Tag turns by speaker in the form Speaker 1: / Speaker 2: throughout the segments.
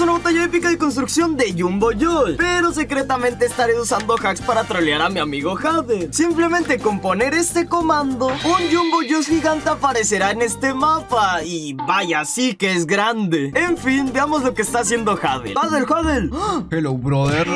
Speaker 1: una batalla épica de construcción de Jumbo Joy, pero secretamente estaré usando hacks para trolear a mi amigo Jade. Simplemente con poner este comando, un Jumbo Joy gigante aparecerá en este mapa y vaya, sí que es grande. En fin, veamos lo que está haciendo Jade. ¡Jadel, Padre, jade hello
Speaker 2: brother!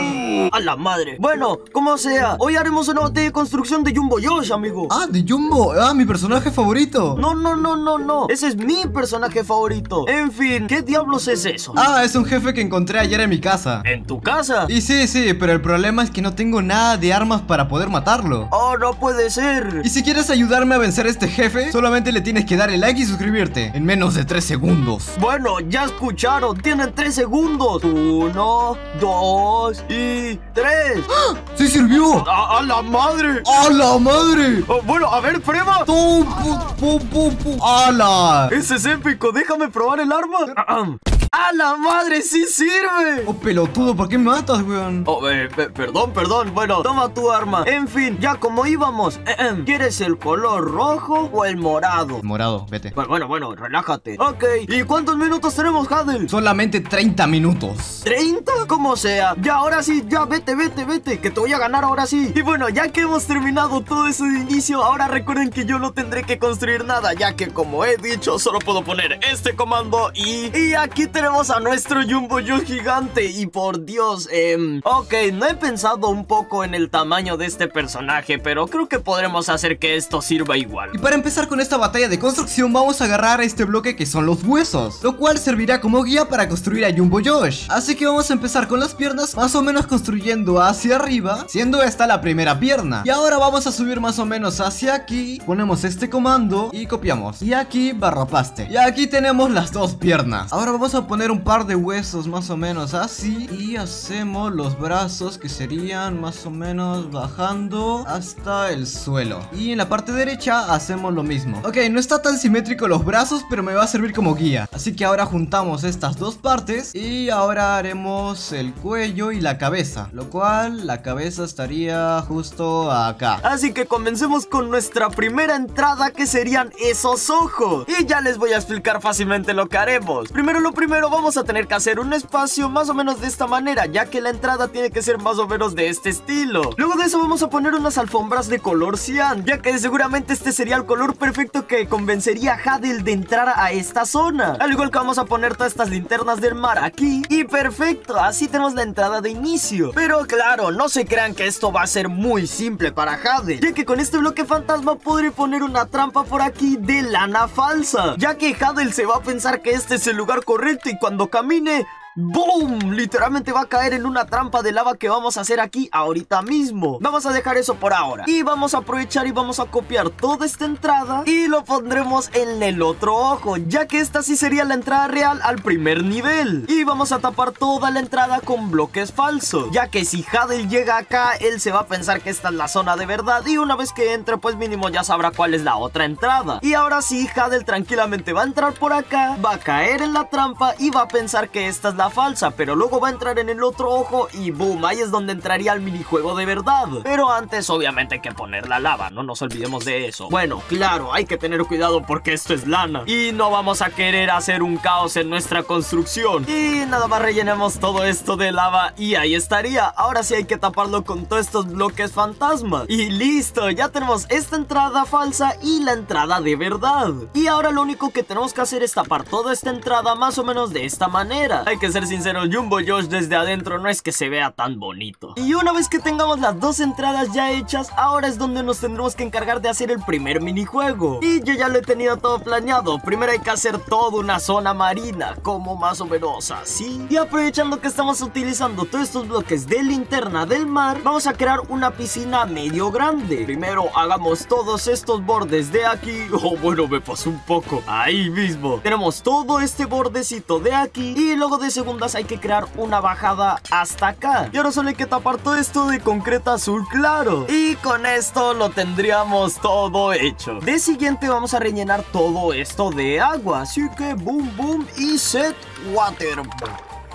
Speaker 2: ¡A la
Speaker 1: madre! Bueno, como sea, hoy haremos una batalla de construcción de Jumbo Josh, amigo. ¡Ah, de Jumbo! ¡Ah, mi personaje favorito! No, no, no, no, no. Ese es mi personaje favorito. En fin, ¿qué diablos es eso? Ah,
Speaker 2: es un jefe que encontré ayer en mi casa. ¿En tu casa? Y sí, sí, pero el problema es que no tengo nada de armas para poder matarlo. Oh, no puede ser. Y si quieres ayudarme a vencer a este jefe, solamente le tienes que dar el like y suscribirte en menos de tres segundos. Bueno, ya escucharon, Tiene tres segundos. 1, 2 y 3. ¡Ah! ¡Sí sirvió!
Speaker 1: ¡A, la madre! ¡A la madre! Oh, bueno, a ver, prueba. ¡Pum, ¡Tum, pum,
Speaker 2: pum, pum! ¡Ala! Ese es épico, déjame probar el arma. Ah, ah. ¡A la madre, sí sirve! Oh, pelotudo, para qué me matas, weón?
Speaker 1: Oh, eh, perdón, perdón. Bueno, toma tu arma. En fin, ya como íbamos. Eh, eh, ¿Quieres el color rojo o el morado?
Speaker 2: Morado, vete. Bueno, bueno, relájate.
Speaker 1: Ok, ¿y cuántos minutos tenemos, Hadel? Solamente 30
Speaker 2: minutos.
Speaker 1: ¿30? Como sea. Ya, ahora sí, ya, vete, vete, vete. Que te voy a ganar ahora sí. Y bueno, ya que hemos terminado todo eso de inicio, ahora recuerden que yo no tendré que construir nada, ya que como he dicho, solo puedo poner este comando y... Y aquí tenemos a nuestro Jumbo Josh gigante y por Dios, eh, ok, no he pensado un poco en el tamaño de este personaje, pero creo que podremos hacer que esto sirva igual. Y para
Speaker 2: empezar con esta batalla de construcción vamos a agarrar este bloque que son los huesos, lo cual servirá como guía para construir a Jumbo Josh. Así que vamos a empezar con las piernas más o menos construyendo hacia arriba, siendo esta la primera pierna. Y ahora vamos a subir más o menos hacia aquí, ponemos este comando y copiamos. Y aquí barra paste. Y aquí tenemos las dos piernas. Ahora vamos a poner poner un par de huesos más o menos así y hacemos los brazos que serían más o menos bajando hasta el suelo. Y en la parte derecha hacemos lo mismo. Ok, no está tan simétrico los brazos, pero me va a servir como guía. Así que ahora juntamos estas dos partes y ahora haremos el cuello y la cabeza. Lo cual la cabeza estaría justo acá. Así que comencemos con nuestra primera entrada que serían
Speaker 1: esos ojos. Y ya les voy a explicar fácilmente lo que haremos. Primero lo primero pero vamos a tener que hacer un espacio más o menos de esta manera, ya que la entrada tiene que ser más o menos de este estilo. Luego de eso vamos a poner unas alfombras de color cian, ya que seguramente este sería el color perfecto que convencería a Hadel de entrar a esta zona. Al igual que vamos a poner todas estas linternas del mar aquí. Y perfecto, así tenemos la entrada de inicio. Pero claro, no se crean que esto va a ser muy simple para Hadel, ya que con este bloque fantasma podré poner una trampa por aquí de lana falsa, ya que Hadel se va a pensar que este es el lugar correcto y cuando camine ¡Boom! Literalmente va a caer en una trampa de lava que vamos a hacer aquí ahorita mismo Vamos a dejar eso por ahora Y vamos a aprovechar y vamos a copiar toda esta entrada Y lo pondremos en el otro ojo Ya que esta sí sería la entrada real al primer nivel Y vamos a tapar toda la entrada con bloques falsos Ya que si Hadel llega acá, él se va a pensar que esta es la zona de verdad Y una vez que entre, pues mínimo ya sabrá cuál es la otra entrada Y ahora sí, Hadel tranquilamente va a entrar por acá Va a caer en la trampa y va a pensar que esta es la falsa, pero luego va a entrar en el otro ojo y boom, ahí es donde entraría el minijuego de verdad. Pero antes obviamente hay que poner la lava, no nos olvidemos de eso. Bueno, claro, hay que tener cuidado porque esto es lana y no vamos a querer hacer un caos en nuestra construcción. Y nada más rellenemos todo esto de lava y ahí estaría. Ahora sí hay que taparlo con todos estos bloques fantasmas Y listo, ya tenemos esta entrada falsa y la entrada de verdad. Y ahora lo único que tenemos que hacer es tapar toda esta entrada más o menos de esta manera. Hay que ser sincero, Jumbo Josh desde adentro no es que se vea tan bonito. Y una vez que tengamos las dos entradas ya hechas, ahora es donde nos tendremos que encargar de hacer el primer minijuego. Y yo ya lo he tenido todo planeado. Primero hay que hacer toda una zona marina, como más o menos así. Y aprovechando que estamos utilizando todos estos bloques de linterna del mar, vamos a crear una piscina medio grande. Primero hagamos todos estos bordes de aquí. Oh, bueno, me pasó un poco. Ahí mismo. Tenemos todo este bordecito de aquí y luego de ese hay que crear una bajada hasta acá. Y ahora solo hay que tapar todo esto de concreto azul claro. Y con esto lo tendríamos todo hecho. De siguiente vamos a rellenar todo esto de agua. Así que boom boom y set water.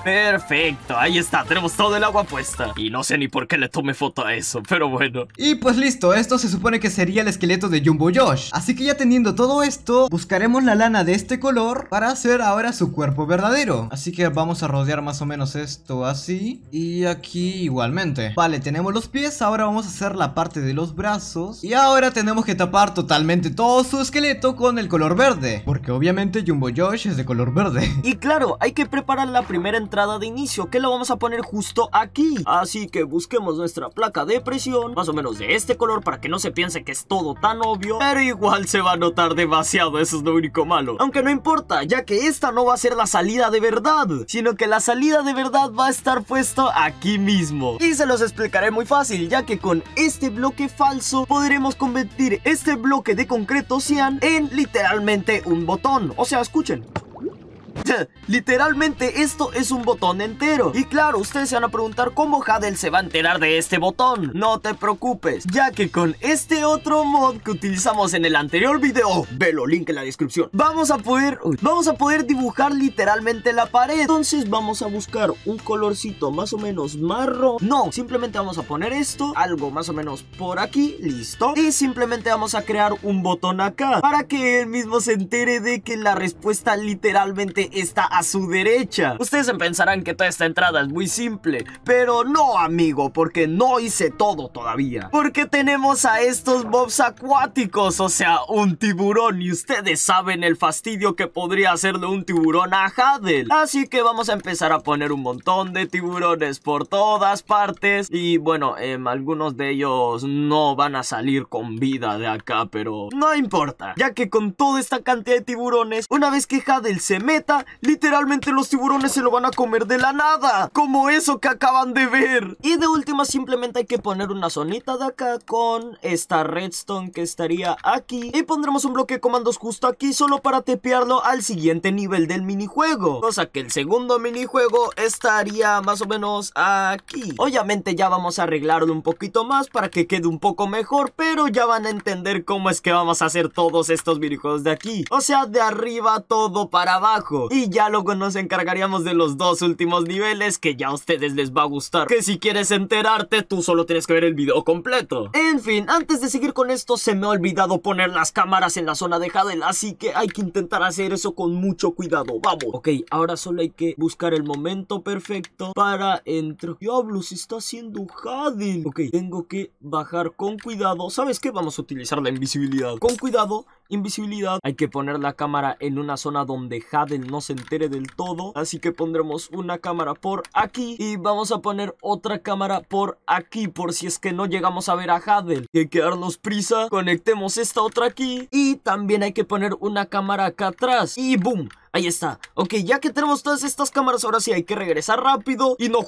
Speaker 1: Perfecto, ahí está, tenemos todo el agua puesta Y no sé ni por qué le tomé foto a eso, pero bueno
Speaker 2: Y pues listo, esto se supone que sería el esqueleto de Jumbo Josh Así que ya teniendo todo esto, buscaremos la lana de este color Para hacer ahora su cuerpo verdadero Así que vamos a rodear más o menos esto así Y aquí igualmente Vale, tenemos los pies, ahora vamos a hacer la parte de los brazos Y ahora tenemos que tapar totalmente todo su esqueleto con el color verde Porque obviamente Jumbo Josh es de color verde Y claro, hay que preparar la primera entrada
Speaker 1: entrada de inicio que lo vamos a poner justo aquí. Así que busquemos nuestra placa de presión, más o menos de este color para que no se piense que es todo tan obvio. Pero igual se va a notar demasiado, eso es lo único malo. Aunque no importa, ya que esta no va a ser la salida de verdad, sino que la salida de verdad va a estar puesta aquí mismo. Y se los explicaré muy fácil, ya que con este bloque falso podremos convertir este bloque de concreto cian en literalmente un botón. O sea, escuchen. Literalmente esto es un botón entero. Y claro, ustedes se van a preguntar cómo Hadel se va a enterar de este botón. No te preocupes, ya que con este otro mod que utilizamos en el anterior video, velo, link en la descripción, vamos a poder, vamos a poder dibujar literalmente la pared. Entonces vamos a buscar un colorcito más o menos marrón. No, simplemente vamos a poner esto, algo más o menos por aquí, listo. Y simplemente vamos a crear un botón acá para que él mismo se entere de que la respuesta literalmente está a su derecha. Ustedes pensarán que toda esta entrada es muy simple, pero no amigo, porque no hice todo todavía. Porque tenemos a estos mobs acuáticos, o sea, un tiburón, y ustedes saben el fastidio que podría hacerle un tiburón a Hadel. Así que vamos a empezar a poner un montón de tiburones por todas partes, y bueno, em, algunos de ellos no van a salir con vida de acá, pero no importa, ya que con toda esta cantidad de tiburones, una vez que Hadel se meta, literalmente los tiburones se lo van a comer de la nada. Como eso que acaban de ver. Y de última simplemente hay que poner una zonita de acá con esta redstone que estaría aquí. Y pondremos un bloque de comandos justo aquí solo para tepearlo al siguiente nivel del minijuego. sea que el segundo minijuego estaría más o menos aquí. Obviamente ya vamos a arreglarlo un poquito más para que quede un poco mejor. Pero ya van a entender cómo es que vamos a hacer todos estos minijuegos de aquí. O sea, de arriba todo para abajo. Y ya luego nos encargaríamos de los dos últimos niveles que ya a ustedes les va a gustar. Que si quieres enterarte, tú solo tienes que ver el video completo. En fin, antes de seguir con esto, se me ha olvidado poner las cámaras en la zona de Hadel, así que hay que intentar hacer eso con mucho cuidado. ¡Vamos! Ok, ahora solo hay que buscar el momento perfecto para entrar. ¡Diablo, se está haciendo Hadel! Ok, tengo que bajar con cuidado. ¿Sabes qué? Vamos a utilizar la invisibilidad. Con cuidado invisibilidad. Hay que poner la cámara en una zona donde Hadel no se entere del todo. Así que pondremos una cámara por aquí y vamos a poner otra cámara por aquí por si es que no llegamos a ver a Hadel. Hay que darnos prisa. Conectemos esta otra aquí y también hay que poner una cámara acá atrás y boom. Ahí está. Ok, ya que tenemos todas estas cámaras, ahora sí hay que regresar rápido y no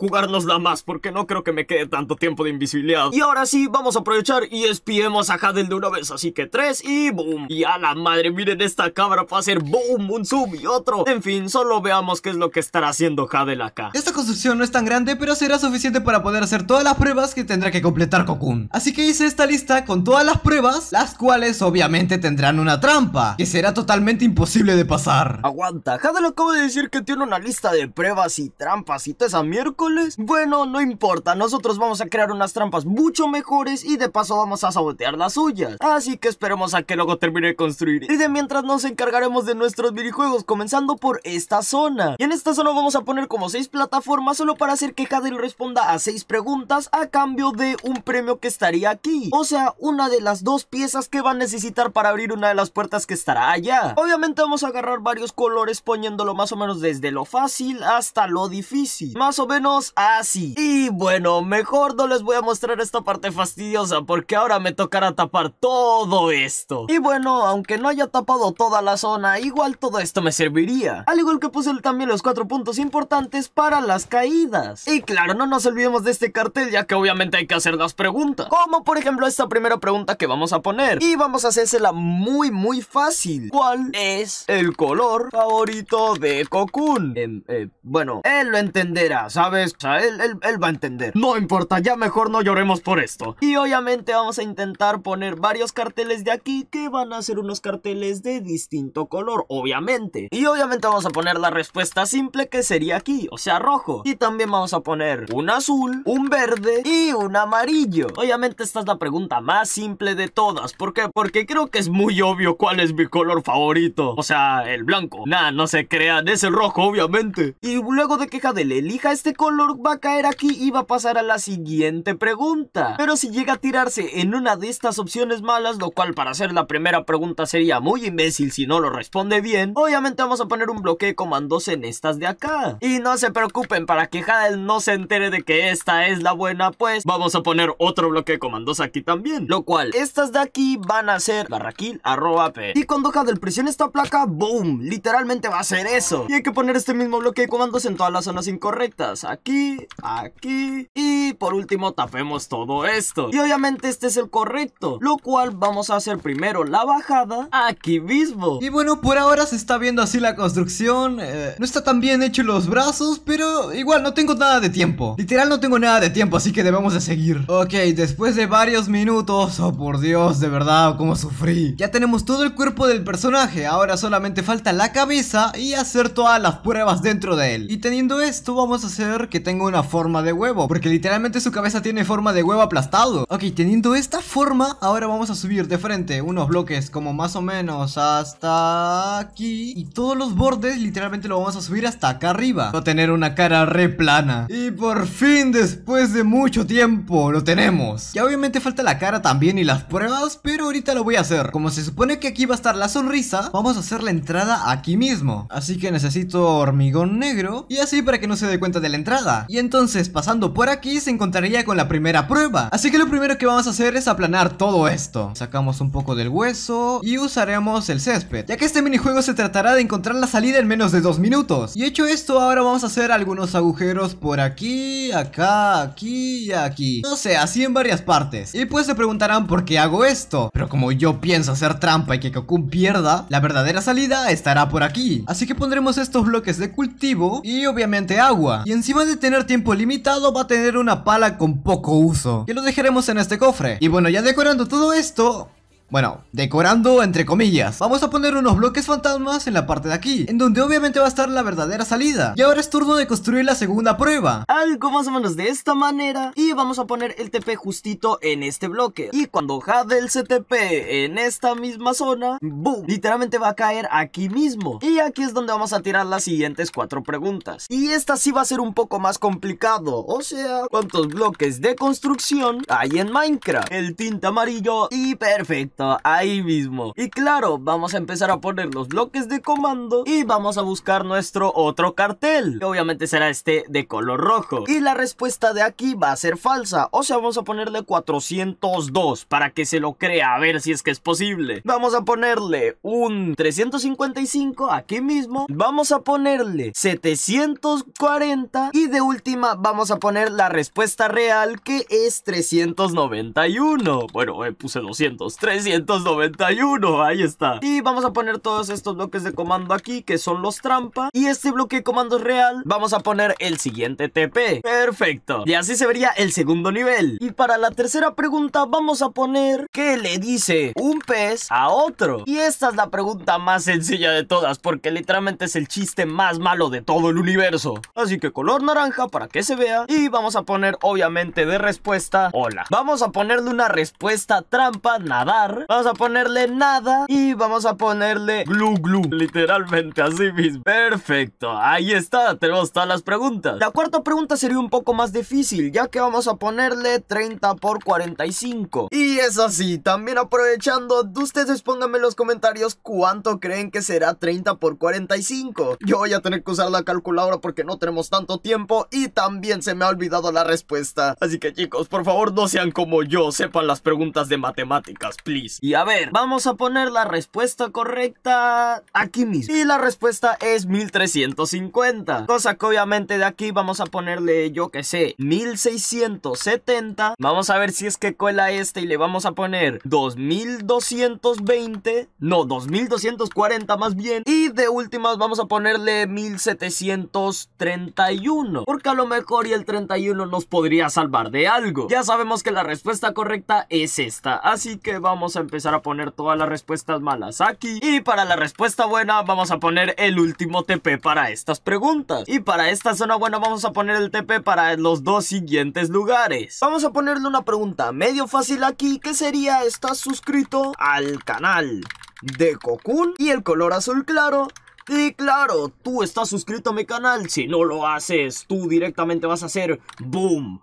Speaker 1: la más, porque no creo que me quede tanto tiempo de invisibilidad. Y ahora sí, vamos a aprovechar y espiemos a Hadel de una vez. Así que tres y boom. Y a la madre, miren esta cámara para hacer boom, un sub y otro. En fin, solo veamos qué es lo que estará haciendo Hadel acá.
Speaker 2: Esta construcción no es tan grande, pero será suficiente para poder hacer todas las pruebas que tendrá que completar Cocoon. Así que hice esta lista con todas las pruebas, las cuales obviamente tendrán una trampa, que será totalmente imposible de pasar. Jadel lo acaba de decir que tiene una lista de pruebas y trampas
Speaker 1: y todo a miércoles. Bueno, no importa, nosotros vamos a crear unas trampas mucho mejores y de paso vamos a sabotear las suyas. Así que esperemos a que luego termine de construir. Y de mientras nos encargaremos de nuestros videojuegos, comenzando por esta zona. Y en esta zona vamos a poner como 6 plataformas solo para hacer que Jadel responda a 6 preguntas a cambio de un premio que estaría aquí. O sea, una de las dos piezas que va a necesitar para abrir una de las puertas que estará allá. Obviamente vamos a agarrar varios colores poniéndolo más o menos desde lo fácil hasta lo difícil. Más o menos así. Y bueno, mejor no les voy a mostrar esta parte fastidiosa porque ahora me tocará tapar todo esto. Y bueno, aunque no haya tapado toda la zona, igual todo esto me serviría. Al igual que puse también los cuatro puntos importantes para las caídas. Y claro, no nos olvidemos de este cartel ya que obviamente hay que hacer las preguntas. Como por ejemplo esta primera pregunta que vamos a poner. Y vamos a hacérsela muy muy fácil. ¿Cuál es el color favorito? favorito de Cocoon. Eh, bueno, él lo entenderá, ¿sabes? O sea, él, él, él va a entender. No importa, ya mejor no lloremos por esto. Y obviamente vamos a intentar poner varios carteles de aquí que van a ser unos carteles de distinto color, obviamente. Y obviamente vamos a poner la respuesta simple que sería aquí, o sea, rojo. Y también vamos a poner un azul, un verde y un amarillo. Obviamente esta es la pregunta más simple de todas. ¿Por qué? Porque creo que es muy obvio cuál es mi color favorito. O sea, el blanco. Nada Ah, no se crean, ese rojo, obviamente. Y luego de que Hadel elija este color, va a caer aquí y va a pasar a la siguiente pregunta. Pero si llega a tirarse en una de estas opciones malas, lo cual para hacer la primera pregunta sería muy imbécil si no lo responde bien, obviamente vamos a poner un bloque de comandos en estas de acá. Y no se preocupen, para que Hadel no se entere de que esta es la buena, pues vamos a poner otro bloque de comandos aquí también. Lo cual, estas de aquí van a ser barraquil, arroba, p. Y cuando Hadel presione esta placa, boom, literalmente va a ser eso. Y hay que poner este mismo bloque de comandos en todas las zonas incorrectas. Aquí, aquí y por último tapemos todo esto. Y obviamente
Speaker 2: este es el correcto, lo cual vamos a hacer primero la bajada aquí mismo. Y bueno, por ahora se está viendo así la construcción. Eh, no está tan bien hecho los brazos, pero igual no tengo nada de tiempo. Literal no tengo nada de tiempo, así que debemos de seguir. Ok, después de varios minutos, oh por Dios, de verdad, Como sufrí. Ya tenemos todo el cuerpo del personaje, ahora solamente falta la cabeza y hacer todas las pruebas dentro de él. Y teniendo esto vamos a hacer que tenga una forma de huevo, porque literalmente su cabeza tiene forma de huevo aplastado. Ok, teniendo esta forma, ahora vamos a subir de frente unos bloques como más o menos hasta aquí. Y todos los bordes literalmente lo vamos a subir hasta acá arriba. Va a tener una cara re plana. Y por fin, después de mucho tiempo, lo tenemos. Ya obviamente falta la cara también y las pruebas, pero ahorita lo voy a hacer. Como se supone que aquí va a estar la sonrisa, vamos a hacer la entrada aquí mismo. Así que necesito hormigón negro y así para que no se dé cuenta de la entrada. Y entonces pasando por aquí se encontraría con la primera prueba. Así que lo primero que vamos a hacer es aplanar todo esto. Sacamos un poco del hueso y usaremos el césped. Ya que este minijuego se tratará de encontrar la salida en menos de dos minutos. Y hecho esto ahora vamos a hacer algunos agujeros por aquí, acá, aquí y aquí. No sé, así en varias partes. Y pues se preguntarán por qué hago esto. Pero como yo pienso hacer trampa y que Cocoon pierda, la verdadera salida estará por aquí Así que pondremos estos bloques de cultivo y obviamente agua. Y encima de tener tiempo limitado va a tener una pala con poco uso, que lo dejaremos en este cofre. Y bueno, ya decorando todo esto, bueno, decorando entre comillas Vamos a poner unos bloques fantasmas en la parte de aquí En donde obviamente va a estar la verdadera salida Y ahora es turno de construir la segunda prueba
Speaker 1: Algo más o menos de esta manera Y vamos a poner el TP justito en este bloque Y cuando jade el CTP en esta misma zona ¡Boom! Literalmente va a caer aquí mismo Y aquí es donde vamos a tirar las siguientes cuatro preguntas Y esta sí va a ser un poco más complicado O sea, ¿cuántos bloques de construcción hay en Minecraft? El tinta amarillo y perfecto ahí mismo. Y claro, vamos a empezar a poner los bloques de comando y vamos a buscar nuestro otro cartel, que obviamente será este de color rojo. Y la respuesta de aquí va a ser falsa, o sea, vamos a ponerle 402 para que se lo crea, a ver si es que es posible. Vamos a ponerle un 355 aquí mismo, vamos a ponerle 740 y de última vamos a poner la respuesta real que es 391. Bueno, eh, puse 203 ahí está Y vamos a poner todos estos bloques de comando aquí Que son los trampa Y este bloque de comando real Vamos a poner el siguiente TP Perfecto Y así se vería el segundo nivel Y para la tercera pregunta vamos a poner ¿Qué le dice un pez a otro? Y esta es la pregunta más sencilla de todas Porque literalmente es el chiste más malo de todo el universo Así que color naranja para que se vea Y vamos a poner obviamente de respuesta Hola Vamos a ponerle una respuesta trampa Nadar Vamos a ponerle nada y vamos a ponerle glu glu. Literalmente así mismo. Perfecto. Ahí está. Tenemos todas las preguntas. La cuarta pregunta sería un poco más difícil, ya que vamos a ponerle 30 por 45. Y es así. También aprovechando, ustedes pónganme en los comentarios cuánto creen que será 30 por 45. Yo voy a tener que usar la calculadora porque no tenemos tanto tiempo y también se me ha olvidado la respuesta. Así que chicos, por favor no sean como yo, sepan las preguntas de matemáticas, please. Y a ver, vamos a poner la respuesta correcta aquí mismo. Y la respuesta es 1350. Cosa que obviamente de aquí vamos a ponerle, yo que sé, 1670. Vamos a ver si es que cuela este y le vamos a poner 2220. No, 2240 más bien. Y de últimas vamos a ponerle 1731. Porque a lo mejor y el 31 nos podría salvar de algo. Ya sabemos que la respuesta correcta es esta. Así que vamos a empezar a poner todas las respuestas malas aquí. Y para la respuesta buena vamos a poner el último TP para estas preguntas. Y para esta zona buena vamos a poner el TP para los dos siguientes lugares. Vamos a ponerle una pregunta medio fácil aquí que sería ¿Estás suscrito al canal? de Cocoon y el color azul claro. Y claro, tú estás suscrito a mi canal, si no lo haces, tú directamente vas a hacer BOOM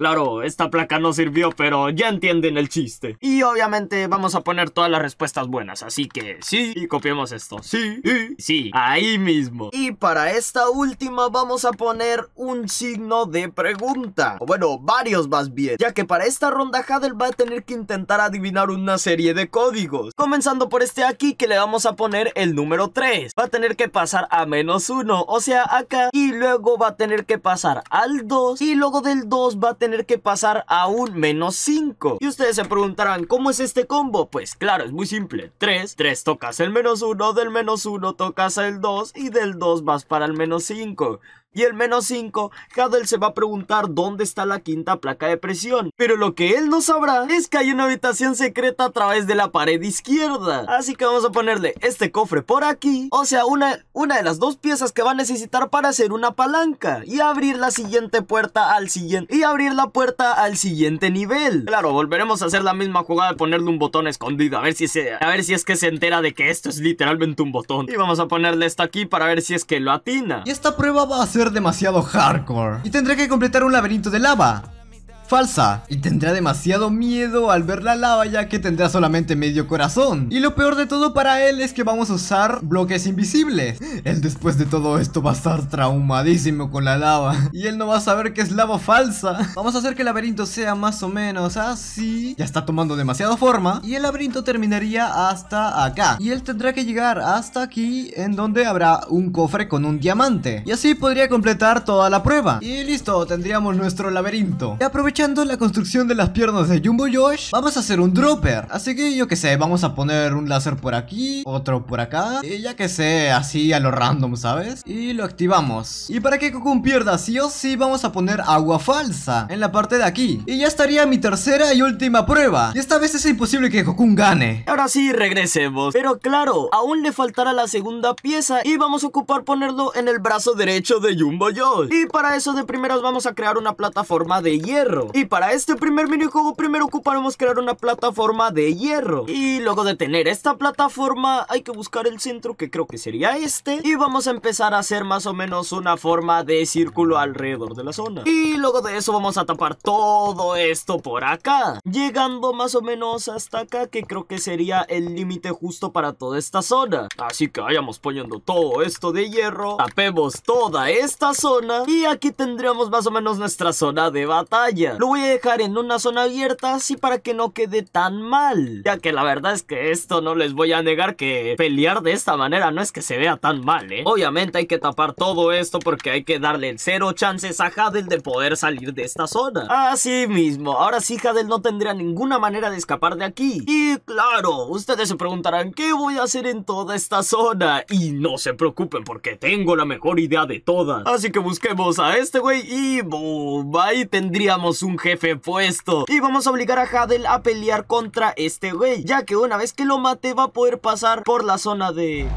Speaker 1: Claro, esta placa no sirvió, pero ya entienden el chiste. Y obviamente vamos a poner todas las respuestas buenas, así que sí, y copiemos esto. Sí, y sí, ahí mismo. Y para esta última vamos a poner un signo de pregunta. O bueno, varios más bien, ya que para esta ronda Haddle va a tener que intentar adivinar una serie de códigos. Comenzando por este aquí que le vamos a poner el número 3. Va a tener que pasar a menos 1, o sea acá, y luego va a tener que pasar al 2, y luego del 2 va a tener tener que pasar a un menos 5. Y ustedes se preguntarán, ¿cómo es este combo? Pues claro, es muy simple. 3, 3 tocas el menos 1, del menos 1 tocas el 2 y del 2 vas para el menos 5 y el menos 5, él se va a preguntar dónde está la quinta placa de presión. Pero lo que él no sabrá es que hay una habitación secreta a través de la pared izquierda. Así que vamos a ponerle este cofre por aquí, o sea, una, una de las dos piezas que va a necesitar para hacer una palanca y abrir la siguiente puerta al siguiente y abrir la puerta al siguiente nivel. Claro, volveremos a hacer la misma jugada de ponerle un botón escondido, a ver si se a ver si es que se entera de que esto es literalmente un botón. Y vamos a ponerle esto aquí para ver si es que lo atina. Y
Speaker 2: esta prueba va a ser ser demasiado hardcore. Y tendré que completar un laberinto de lava falsa y tendrá demasiado miedo al ver la lava ya que tendrá solamente medio corazón. Y lo peor de todo para él es que vamos a usar bloques invisibles. Él después de todo esto va a estar traumadísimo con la lava y él no va a saber que es lava falsa. Vamos a hacer que el laberinto sea más o menos así. Ya está tomando demasiada forma y el laberinto terminaría hasta acá. Y él tendrá que llegar hasta aquí en donde habrá un cofre con un diamante. Y así podría completar toda la prueba. Y listo, tendríamos nuestro laberinto. Y aprovechamos la construcción de las piernas de Jumbo Josh, vamos a hacer un dropper. Así que yo que sé, vamos a poner un láser por aquí, otro por acá, y ya que sé, así a lo random, ¿sabes? Y lo activamos. Y para que Cocoon pierda sí o sí, vamos a poner agua falsa en la parte de aquí. Y ya estaría mi tercera y última prueba. Y esta vez es imposible que Cocoon gane. Ahora sí, regresemos. Pero claro, aún le
Speaker 1: faltará la segunda pieza y vamos a ocupar ponerlo en el brazo derecho de Jumbo Josh. Y para eso de primeras vamos a crear una plataforma de hierro. Y para este primer minijuego primero ocuparemos crear una plataforma de hierro. Y luego de tener esta plataforma hay que buscar el centro que creo que sería este. Y vamos a empezar a hacer más o menos una forma de círculo alrededor de la zona. Y luego de eso vamos a tapar todo esto por acá. Llegando más o menos hasta acá que creo que sería el límite justo para toda esta zona. Así que vayamos poniendo todo esto de hierro. Tapemos toda esta zona. Y aquí tendríamos más o menos nuestra zona de batalla. Lo voy a dejar en una zona abierta así para que no quede tan mal. Ya que la verdad es que esto no les voy a negar que pelear de esta manera no es que se vea tan mal, ¿eh? Obviamente hay que tapar todo esto porque hay que darle el cero chances a Hadel de poder salir de esta zona. Así mismo, ahora sí Hadel no tendría ninguna manera de escapar de aquí. Y claro, ustedes se preguntarán ¿qué voy a hacer en toda esta zona? Y no se preocupen porque tengo la mejor idea de todas. Así que busquemos a este güey y boom, ahí tendríamos un un jefe puesto. Y vamos a obligar a Hadel a pelear contra este güey, ya que una vez que lo mate va a poder pasar por la zona de...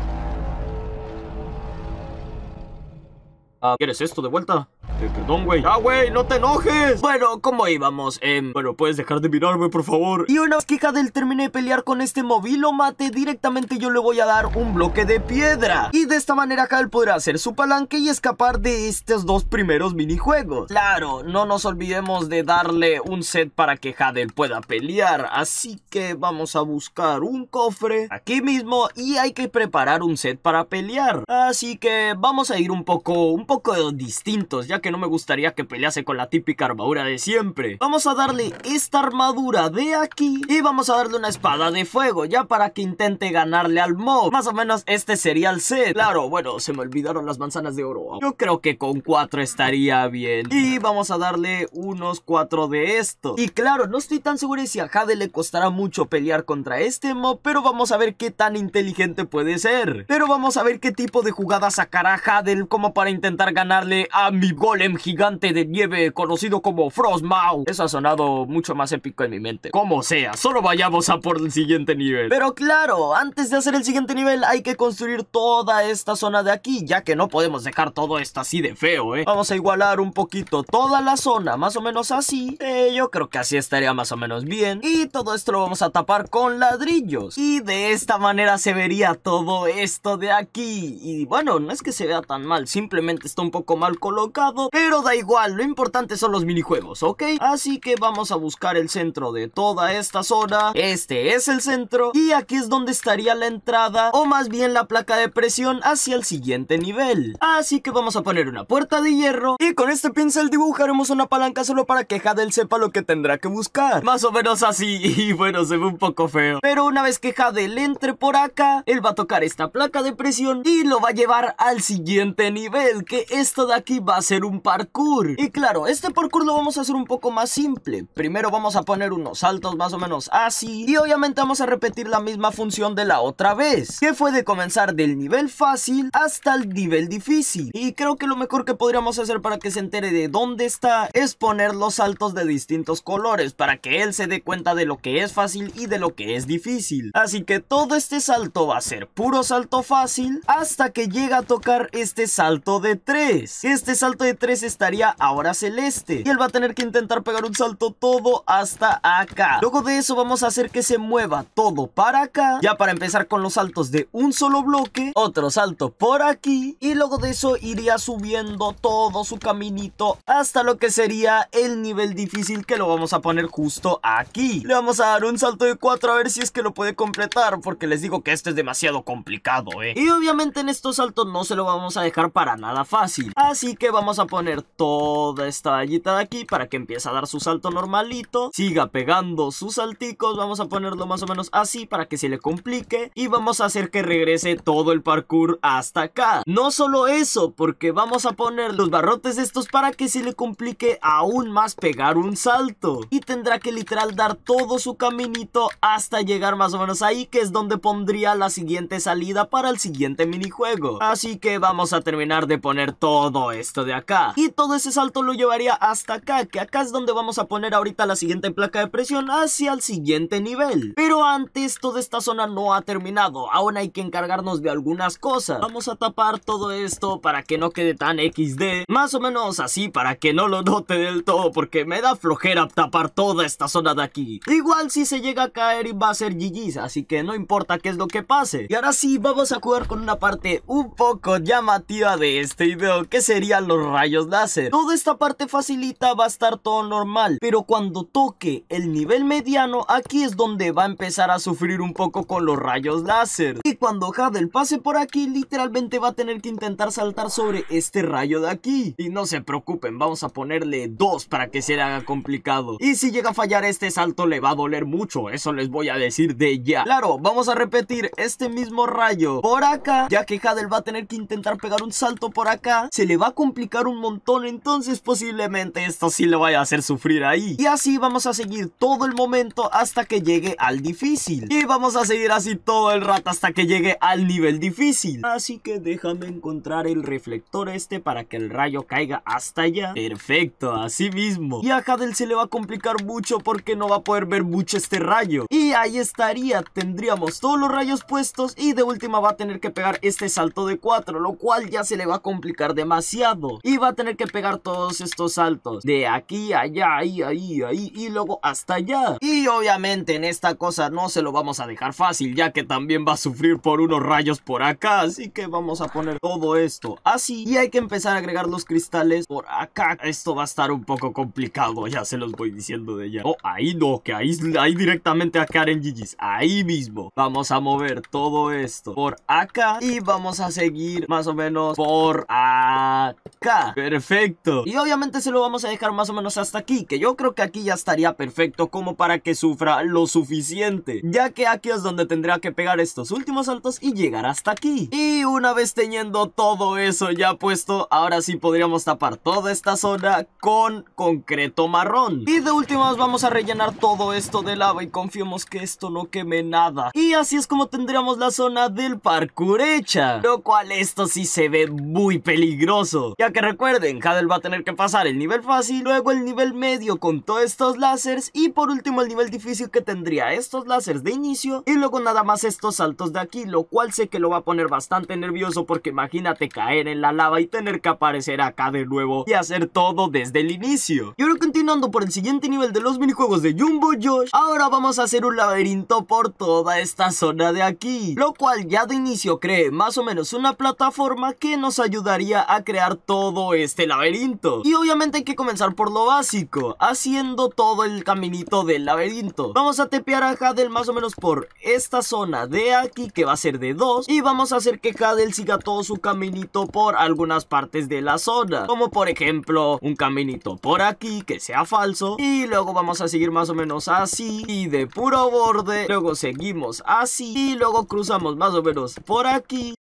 Speaker 1: Ah, ¿Quieres esto de vuelta? Eh, perdón, güey. ¡Ah, güey! ¡No te enojes! Bueno, ¿cómo íbamos? Eh, bueno, ¿puedes dejar de mirarme, por favor? Y una vez que Hadel termine de pelear con este móvil o mate, directamente yo le voy a dar un bloque de piedra. Y de esta manera Hadel podrá hacer su palanque y escapar de estos dos primeros minijuegos. Claro, no nos olvidemos de darle un set para que Hadel pueda pelear. Así que vamos a buscar un cofre aquí mismo y hay que preparar un set para pelear. Así que vamos a ir un poco, un poco distintos, ya que que no me gustaría que pelease con la típica armadura de siempre. Vamos a darle esta armadura de aquí y vamos a darle una espada de fuego, ya para que intente ganarle al mob. Más o menos este sería el set. Claro, bueno, se me olvidaron las manzanas de oro. Yo creo que con cuatro estaría bien. Y vamos a darle unos cuatro de esto. Y claro, no estoy tan seguro si a Jade le costará mucho pelear contra este mob, pero vamos a ver qué tan inteligente puede ser. Pero vamos a ver qué tipo de jugada sacará Jade como para intentar ganarle a mi gol golem gigante de nieve conocido como Frostmaw. Eso ha sonado mucho más épico en mi mente. Como sea, solo vayamos a por el siguiente nivel. Pero claro, antes de hacer el siguiente nivel hay que construir toda esta zona de aquí, ya que no podemos dejar todo esto así de feo, ¿eh? Vamos a igualar un poquito toda la zona, más o menos así. Eh, yo creo que así estaría más o menos bien. Y todo esto lo vamos a tapar con ladrillos. Y de esta manera se vería todo esto de aquí. Y bueno, no es que se vea tan mal, simplemente está un poco mal colocado pero da igual, lo importante son los minijuegos, ¿ok? Así que vamos a buscar el centro de toda esta zona, este es el centro, y aquí es donde estaría la entrada, o más bien la placa de presión hacia el siguiente nivel. Así que vamos a poner una puerta de hierro, y con este pincel dibujaremos una palanca solo para que Hadel sepa lo que tendrá que buscar. Más o menos así, y bueno, se ve un poco feo. Pero una vez que Hadel entre por acá, él va a tocar esta placa de presión y lo va a llevar al siguiente nivel, que esto de aquí va a ser un parkour. Y claro, este parkour lo vamos a hacer un poco más simple. Primero vamos a poner unos saltos más o menos así. Y obviamente vamos a repetir la misma función de la otra vez. Que fue de comenzar del nivel fácil hasta el nivel difícil. Y creo que lo mejor que podríamos hacer para que se entere de dónde está es poner los saltos de distintos colores. Para que él se dé cuenta de lo que es fácil y de lo que es difícil. Así que todo este salto va a ser puro salto fácil hasta que llega a tocar este salto de 3. Este salto de estaría ahora Celeste. Y él va a tener que intentar pegar un salto todo hasta acá. Luego de eso vamos a hacer que se mueva todo para acá. Ya para empezar con los saltos de un solo bloque. Otro salto por aquí. Y luego de eso iría subiendo todo su caminito hasta lo que sería el nivel difícil que lo vamos a poner justo aquí. Le vamos a dar un salto de 4 a ver si es que lo puede completar. Porque les digo que este es demasiado complicado, eh. Y obviamente en estos saltos no se lo vamos a dejar para nada fácil. Así que vamos a poner toda esta vallita de aquí para que empiece a dar su salto normalito. Siga pegando sus salticos. Vamos a ponerlo más o menos así para que se le complique. Y vamos a hacer que regrese todo el parkour hasta acá. No solo eso, porque vamos a poner los barrotes estos para que se le complique aún más pegar un salto. Y tendrá que literal dar todo su caminito hasta llegar más o menos ahí, que es donde pondría la siguiente salida para el siguiente minijuego. Así que vamos a terminar de poner todo esto de acá y todo ese salto lo llevaría hasta acá, que acá es donde vamos a poner ahorita la siguiente placa de presión hacia el siguiente nivel. Pero antes toda esta zona no ha terminado, aún hay que encargarnos de algunas cosas. Vamos a tapar todo esto para que no quede tan XD, más o menos así para que no lo note del todo porque me da flojera tapar toda esta zona de aquí. Igual si se llega a caer y va a ser GG así que no importa qué es lo que pase. Y ahora sí, vamos a jugar con una parte un poco llamativa de este video, que sería los rayos rayos láser. Toda esta parte facilita va a estar todo normal, pero cuando toque el nivel mediano, aquí es donde va a empezar a sufrir un poco con los rayos láser. Y cuando Hadel pase por aquí, literalmente va a tener que intentar saltar sobre este rayo de aquí. Y no se preocupen, vamos a ponerle dos para que se le haga complicado. Y si llega a fallar este salto, le va a doler mucho, eso les voy a decir de ya. Claro, vamos a repetir este mismo rayo por acá, ya que Hadel va a tener que intentar pegar un salto por acá. Se le va a complicar un un montón, entonces posiblemente esto sí le vaya a hacer sufrir ahí. Y así vamos a seguir todo el momento hasta que llegue al difícil. Y vamos a seguir así todo el rato hasta que llegue al nivel difícil. Así que déjame encontrar el reflector este para que el rayo caiga hasta allá. Perfecto, así mismo. Y a Hadel se le va a complicar mucho porque no va a poder ver mucho este rayo. Y ahí estaría, tendríamos todos los rayos puestos y de última va a tener que pegar este salto de 4, lo cual ya se le va a complicar demasiado. Y va a tener que pegar todos estos saltos de aquí, allá, ahí, ahí, ahí y luego hasta allá. Y obviamente en esta cosa no se lo vamos a dejar fácil ya que también va a sufrir por unos rayos por acá, así que vamos a poner todo esto así y hay que empezar a agregar los cristales por acá. Esto va a estar un poco complicado, ya se los voy diciendo de ya. Oh, ahí no, que ahí, ahí directamente a Karen Gigi's, ahí mismo. Vamos a mover todo esto por acá y vamos a seguir más o menos por acá. Perfecto. Y obviamente se lo vamos a dejar más o menos hasta aquí, que yo creo que aquí ya estaría perfecto como para que sufra lo suficiente, ya que aquí es donde tendría que pegar estos últimos saltos y llegar hasta aquí. Y una vez teniendo todo eso ya puesto, ahora sí podríamos tapar toda esta zona con concreto marrón. Y de últimas vamos a rellenar todo esto de lava y confiemos que esto no queme nada. Y así es como tendríamos la zona del parkour hecha, lo cual esto sí se ve muy peligroso, ya que recuerden Recuerden, Hadel va a tener que pasar el nivel fácil, luego el nivel medio con todos estos láseres y por último el nivel difícil que tendría estos láseres de inicio y luego nada más estos saltos de aquí, lo cual sé que lo va a poner bastante nervioso porque imagínate caer en la lava y tener que aparecer acá de nuevo y hacer todo desde el inicio. Y ahora continuando por el siguiente nivel de los minijuegos de Jumbo Josh, ahora vamos a hacer un laberinto por toda esta zona de aquí, lo cual ya de inicio cree más o menos una plataforma que nos ayudaría a crear todo este laberinto. Y obviamente hay que comenzar por lo básico, haciendo todo el caminito del laberinto. Vamos a tepear a Hadel más o menos por esta zona de aquí, que va a ser de dos, Y vamos a hacer que Hadel siga todo su caminito por algunas partes de la zona. Como por ejemplo, un caminito por aquí, que sea falso. Y luego vamos a seguir más o menos así, y de puro borde. Luego seguimos así, y luego cruzamos más o menos por aquí.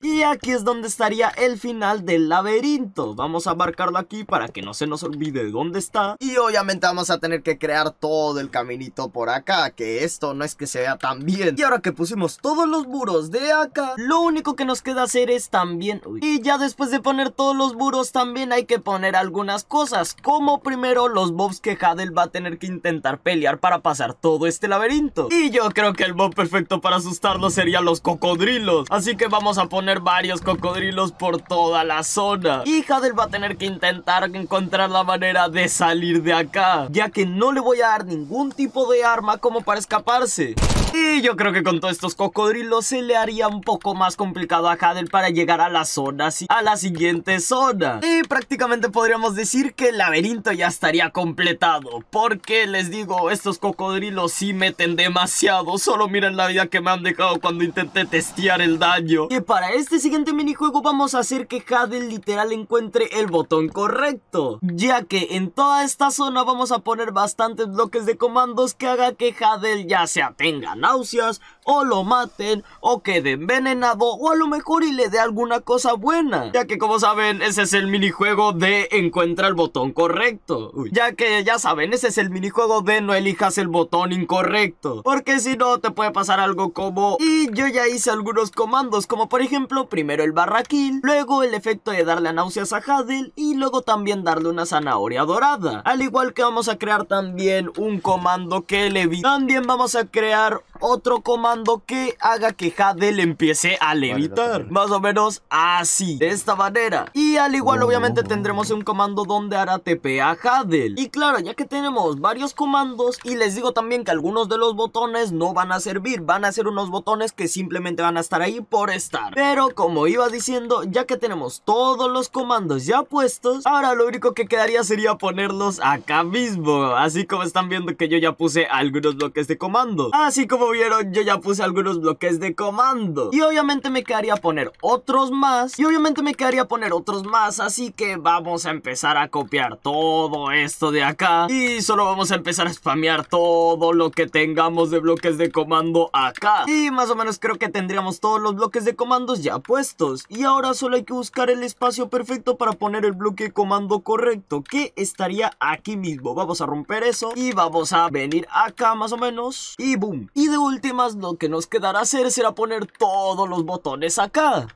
Speaker 1: Y aquí es donde estaría el final del laberinto. Vamos a marcarlo aquí para que no se nos olvide dónde está. Y obviamente vamos a tener que crear todo el caminito por acá, que esto no es que se vea tan bien. Y ahora que pusimos todos los muros de acá, lo único que nos queda hacer es también... Y ya después de poner todos los buros también hay que poner algunas cosas, como primero los bobs que Hadel va a tener que intentar pelear para pasar todo este laberinto. Y yo creo que el bob perfecto para asustarlo serían los cocodrilos. Así que vamos a poner varios cocodrilos por toda la zona. Y Hadel va a tener que intentar encontrar la manera de salir de acá, ya que no le voy a dar ningún tipo de arma como para escaparse. Y yo creo que con todos estos cocodrilos se le haría un poco más complicado a Hadel para llegar a la zona, a la siguiente zona. Y prácticamente podríamos decir que el laberinto ya estaría completado, porque les digo, estos cocodrilos sí meten demasiado, solo miren la vida que me han dejado cuando intenté testear el daño. Y para este siguiente minijuego vamos a hacer que Hadel literal encuentre el botón correcto, ya que en toda esta zona vamos a poner bastantes bloques de comandos que haga que Hadel ya se atenga náuseas, o lo maten, o quede envenenado, o a lo mejor y le dé alguna cosa buena. Ya que como saben, ese es el minijuego de encuentra el botón correcto. Ya que ya saben, ese es el minijuego de no elijas el botón incorrecto. Porque si no, te puede pasar algo como... Y yo ya hice algunos comandos, como por ejemplo, primero el barraquil, luego el efecto de darle a náuseas a Hadel, y luego también darle una zanahoria dorada. Al igual que vamos a crear también un comando que le vi. También vamos a crear otro comando que haga que Hadel empiece a levitar. más o menos así, de esta manera. Y al igual, oh. obviamente, tendremos un comando donde hará TP a Hadel. Y claro, ya que tenemos varios comandos, y les digo también que algunos de los botones no van a servir, van a ser unos botones que simplemente van a estar ahí por estar. Pero como iba diciendo, ya que tenemos todos los comandos ya puestos, ahora lo único que quedaría sería ponerlos acá mismo. Así como están viendo que yo ya puse algunos bloques de comando. Así como vieron, yo ya puse algunos bloques de comando. Y obviamente me quedaría poner otros más. Y obviamente me quedaría poner otros más. Así que vamos a empezar a copiar todo esto de acá. Y solo vamos a empezar a spamear todo lo que tengamos de bloques de comando acá. Y más o menos creo que tendríamos todos los bloques de comandos ya puestos. Y ahora solo hay que buscar el espacio perfecto para poner el bloque de comando correcto. Que estaría aquí mismo. Vamos a romper eso. Y vamos a venir acá más o menos. Y boom. Y de últimas lo que nos quedará hacer será poner todos los botones acá.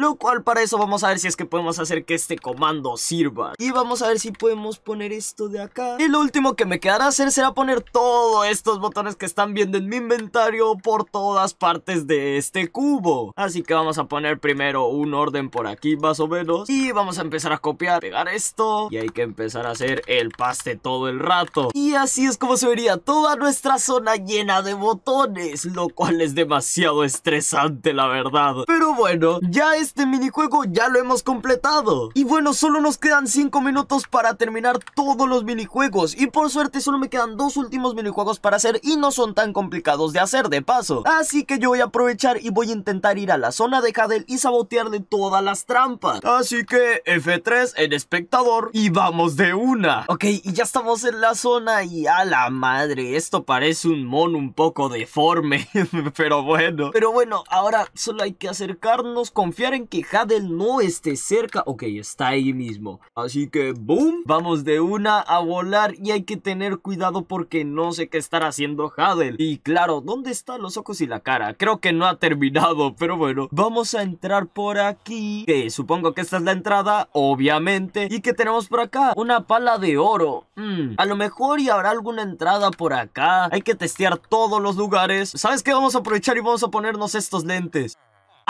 Speaker 1: Lo cual para eso vamos a ver si es que podemos hacer que este comando sirva. Y vamos a ver si podemos poner esto de acá. Y lo último que me quedará hacer será poner todos estos botones que están viendo en mi inventario por todas partes de este cubo. Así que vamos a poner primero un orden por aquí más o menos. Y vamos a empezar a copiar, pegar esto. Y hay que empezar a hacer el paste todo el rato. Y así es como se vería toda nuestra zona llena de botones. Lo cual es demasiado estresante la verdad. Pero bueno, ya es este minijuego ya lo hemos completado. Y bueno, solo nos quedan 5 minutos para terminar todos los minijuegos. Y por suerte solo me quedan dos últimos minijuegos para hacer y no son tan complicados de hacer de paso. Así que yo voy a aprovechar y voy a intentar ir a la zona de Hadel y sabotearle todas las trampas. Así que F3 El espectador y vamos de una. Ok, y ya estamos en la zona y a la madre, esto parece un mono un poco deforme, pero bueno. Pero bueno, ahora solo hay que acercarnos, confiar en que Hadel no esté cerca. Ok, está ahí mismo. Así que, boom, vamos de una a volar y hay que tener cuidado porque no sé qué estará haciendo Hadel. Y claro, ¿dónde están los ojos y la cara? Creo que no ha terminado, pero bueno. Vamos a entrar por aquí, que supongo que esta es la entrada, obviamente. ¿Y que tenemos por acá? Una pala de oro. Hmm, a lo mejor y habrá alguna entrada por acá. Hay que testear todos los lugares. ¿Sabes qué? Vamos a aprovechar y vamos a ponernos estos lentes.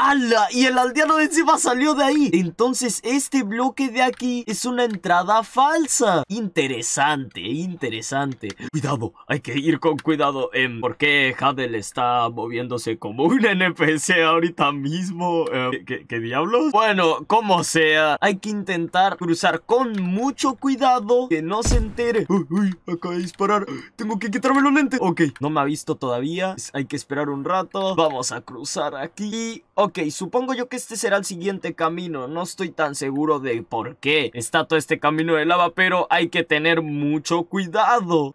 Speaker 1: ¡Hala! Y el aldeano de encima salió de ahí. Entonces este bloque de aquí es una entrada falsa. Interesante, interesante. Cuidado, hay que ir con cuidado. ¿Por qué Hadel está moviéndose como un NPC ahorita mismo? Eh, ¿qué, diablos? Bueno, como sea, hay que intentar cruzar con mucho cuidado que no se entere. Uy, uy, acaba de disparar. Tengo que quitarme los lentes. Ok, no me ha visto todavía. Pues hay que esperar un rato. Vamos a cruzar aquí. Ok, supongo yo que este será el siguiente camino. No estoy tan seguro de por qué está todo este camino de lava, pero hay que tener mucho cuidado.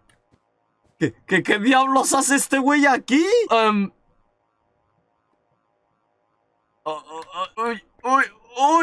Speaker 1: ¿Qué, qué, diablos hace este güey aquí? Em. Oh, oh, oh,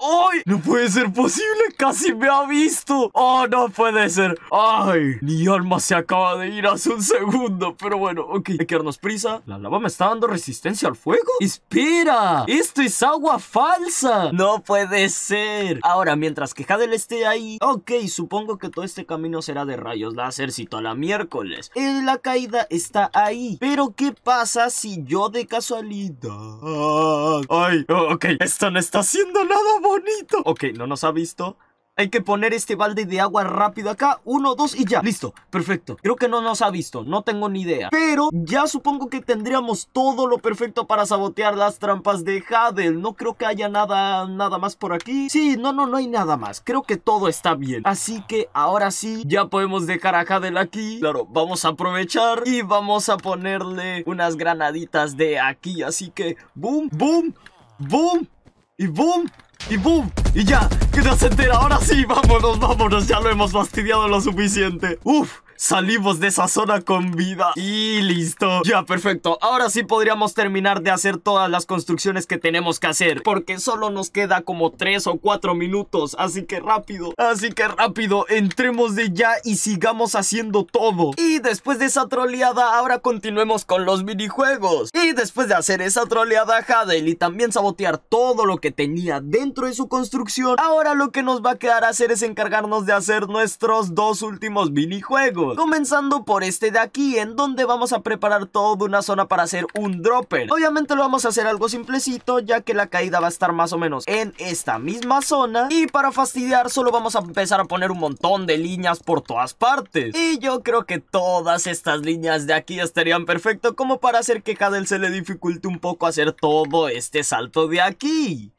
Speaker 1: ¡Ay! ¡No puede ser posible! ¡Casi me ha visto! ¡Oh, no puede ser! ¡Ay! Mi alma se acaba de ir hace un segundo. Pero bueno, ok. Hay que darnos prisa. La lava me está dando resistencia al fuego. ¡Espera! ¡Esto es agua falsa! ¡No puede ser! Ahora, mientras que Hadel esté ahí... Ok, supongo que todo este camino será de rayos láser si toda la miércoles. En eh, la caída está ahí. Pero, ¿qué pasa si yo de casualidad... ¡Ay! ok. Esto no está haciendo nada bonito! Ok, no nos ha visto. Hay que poner este balde de agua rápido acá. Uno, dos y ya. Listo, perfecto. Creo que no nos ha visto, no tengo ni idea. Pero ya supongo que tendríamos todo lo perfecto para sabotear las trampas de Hadel. No creo que haya nada, nada más por aquí. Sí, no, no, no hay nada más. Creo que todo está bien. Así que ahora sí, ya podemos dejar a Hadel aquí. Claro, vamos a aprovechar y vamos a ponerle unas granaditas de aquí. Así que, boom, boom, boom y boom. Y ¡boom! Y ya, que entera, ahora sí, vámonos, vámonos, ya lo hemos fastidiado lo suficiente Uf, Salimos de esa zona con vida. Y listo. Ya, perfecto. Ahora sí podríamos terminar de hacer todas las construcciones que tenemos que hacer. Porque solo nos queda como 3 o 4 minutos. Así que rápido. Así que rápido. Entremos de ya y sigamos haciendo todo. Y después de esa troleada, ahora continuemos con los minijuegos. Y después de hacer esa troleada, Hadel y también sabotear todo lo que tenía dentro de su construcción. Ahora lo que nos va a quedar a hacer es encargarnos de hacer nuestros dos últimos minijuegos. Comenzando por este de aquí, en donde vamos a preparar toda una zona para hacer un dropper. Obviamente lo vamos a hacer algo simplecito, ya que la caída va a estar más o menos en esta misma zona. Y para fastidiar, solo vamos a empezar a poner un montón de líneas por todas partes. Y yo creo que todas estas líneas de aquí estarían perfecto como para hacer que cada se le dificulte un poco hacer todo este salto de aquí.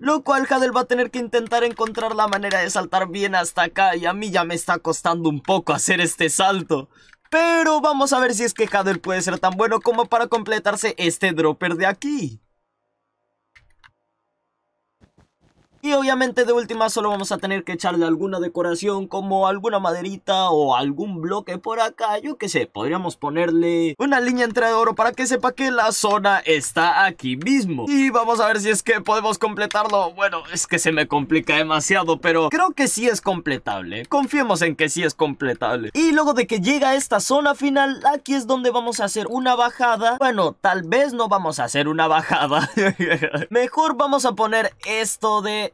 Speaker 1: Lo cual Haddle va a tener que intentar encontrar la manera de saltar bien hasta acá y a mí ya me está costando un poco hacer este salto. Pero vamos a ver si es que Haddle puede ser tan bueno como para completarse este dropper de aquí. Y obviamente de última solo vamos a tener que echarle alguna decoración como alguna maderita o algún bloque por acá, yo qué sé, podríamos ponerle una línea entre oro para que sepa que la zona está aquí mismo. Y vamos a ver si es que podemos completarlo, bueno, es que se me complica demasiado, pero creo que sí es completable, confiemos en que sí es completable. Y luego de que llega esta zona final, aquí es donde vamos a hacer una bajada, bueno, tal vez no vamos a hacer una bajada, mejor vamos a poner esto de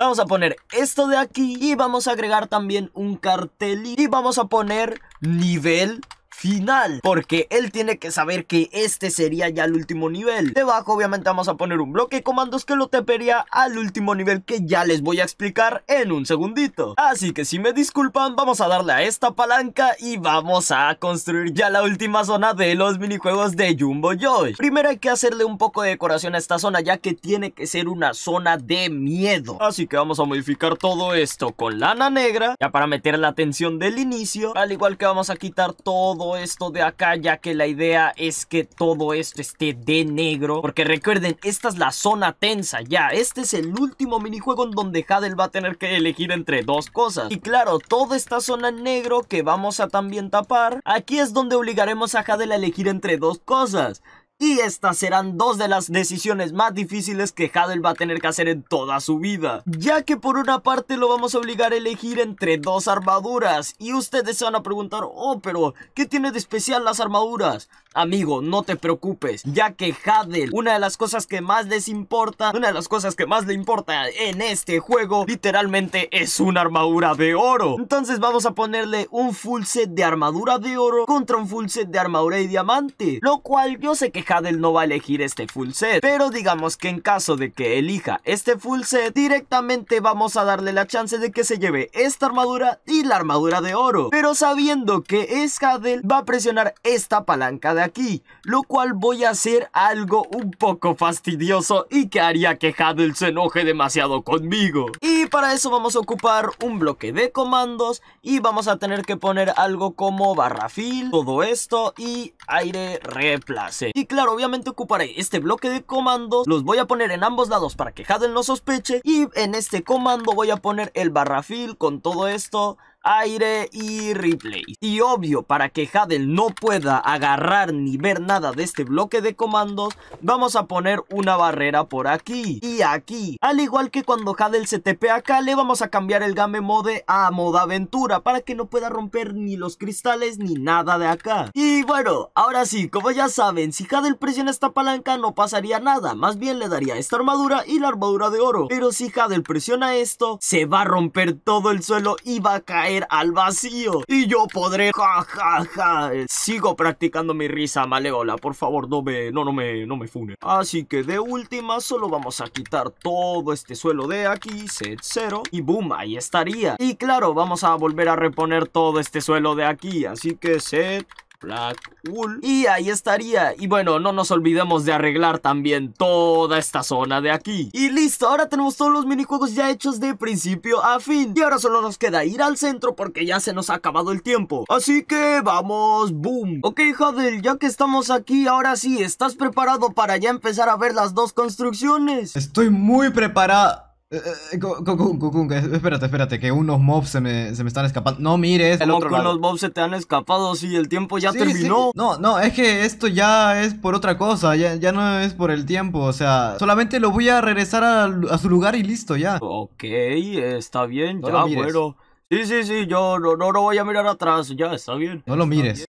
Speaker 1: Vamos a poner esto de aquí y vamos a agregar también un cartel y vamos a poner nivel final Porque él tiene que saber que este sería ya el último nivel Debajo obviamente vamos a poner un bloque de comandos que lo tepería al último nivel Que ya les voy a explicar en un segundito Así que si me disculpan vamos a darle a esta palanca Y vamos a construir ya la última zona de los minijuegos de Jumbo Joy Primero hay que hacerle un poco de decoración a esta zona Ya que tiene que ser una zona de miedo Así que vamos a modificar todo esto con lana negra Ya para meter la atención del inicio Al igual que vamos a quitar todo todo esto de acá ya que la idea es que todo esto esté de negro porque recuerden esta es la zona tensa ya este es el último minijuego en donde Hadel va a tener que elegir entre dos cosas y claro toda esta zona negro que vamos a también tapar aquí es donde obligaremos a Hadel a elegir entre dos cosas y estas serán dos de las decisiones más difíciles que Haddle va a tener que hacer en toda su vida. Ya que por una parte lo vamos a obligar a elegir entre dos armaduras. Y ustedes se van a preguntar, oh, pero ¿qué tiene de especial las armaduras? Amigo, no te preocupes, ya que Hadel, una de las cosas que más les importa, una de las cosas que más le importa en este juego, literalmente es una armadura de oro. Entonces vamos a ponerle un full set de armadura de oro contra un full set de armadura y diamante. Lo cual yo sé que Hadel no va a elegir este full set, pero digamos que en caso de que elija este full set, directamente vamos a darle la chance de que se lleve esta armadura y la armadura de oro. Pero sabiendo que es Hadel, va a presionar esta palanca de aquí, lo cual voy a hacer algo un poco fastidioso y que haría que Haddle se enoje demasiado conmigo. Y para eso vamos a ocupar un bloque de comandos y vamos a tener que poner algo como barrafil, todo esto y aire replace. Y claro, obviamente ocuparé este bloque de comandos, los voy a poner en ambos lados para que Haddle no sospeche y en este comando voy a poner el barrafil con todo esto aire y replay. Y obvio, para que Hadel no pueda agarrar ni ver nada de este bloque de comandos, vamos a poner una barrera por aquí y aquí. Al igual que cuando Hadel se tepea acá, le vamos a cambiar el game mode a modo aventura para que no pueda romper ni los cristales ni nada de acá. Y bueno, ahora sí, como ya saben, si Hadel presiona esta palanca no pasaría nada, más bien le daría esta armadura y la armadura de oro. Pero si Hadel presiona esto, se va a romper todo el suelo y va a caer al vacío y yo podré, jajaja, ja, ja. Sigo practicando mi risa maleola, por favor, no me, no, no me, no me fune. Así que de última solo vamos a quitar todo este suelo de aquí, set 0 y boom, ahí estaría. Y claro, vamos a volver a reponer todo este suelo de aquí, así que set Black Wool. Y ahí estaría. Y bueno, no nos olvidemos de arreglar también toda esta zona de aquí. Y listo, ahora tenemos todos los minijuegos ya hechos de principio a fin. Y ahora solo nos queda ir al centro porque ya se nos ha acabado el tiempo. Así que vamos, boom. Ok, Hadel, ya que estamos aquí, ahora sí, ¿estás preparado para ya empezar a ver las dos construcciones? Estoy muy preparado.
Speaker 2: Eh, eh, espérate, espérate, que unos mobs se me, se me están escapando. No mires, el los
Speaker 1: mobs se te han escapado si el tiempo ya terminó. No,
Speaker 2: no, es que esto ya es por otra cosa, ya, no es por el tiempo, o sea, solamente lo voy a regresar a, su lugar y listo, ya. Ok,
Speaker 1: está bien, ya, bueno. Sí, sí, sí, yo no, lo voy a
Speaker 2: mirar atrás, ya, está bien. No lo mires.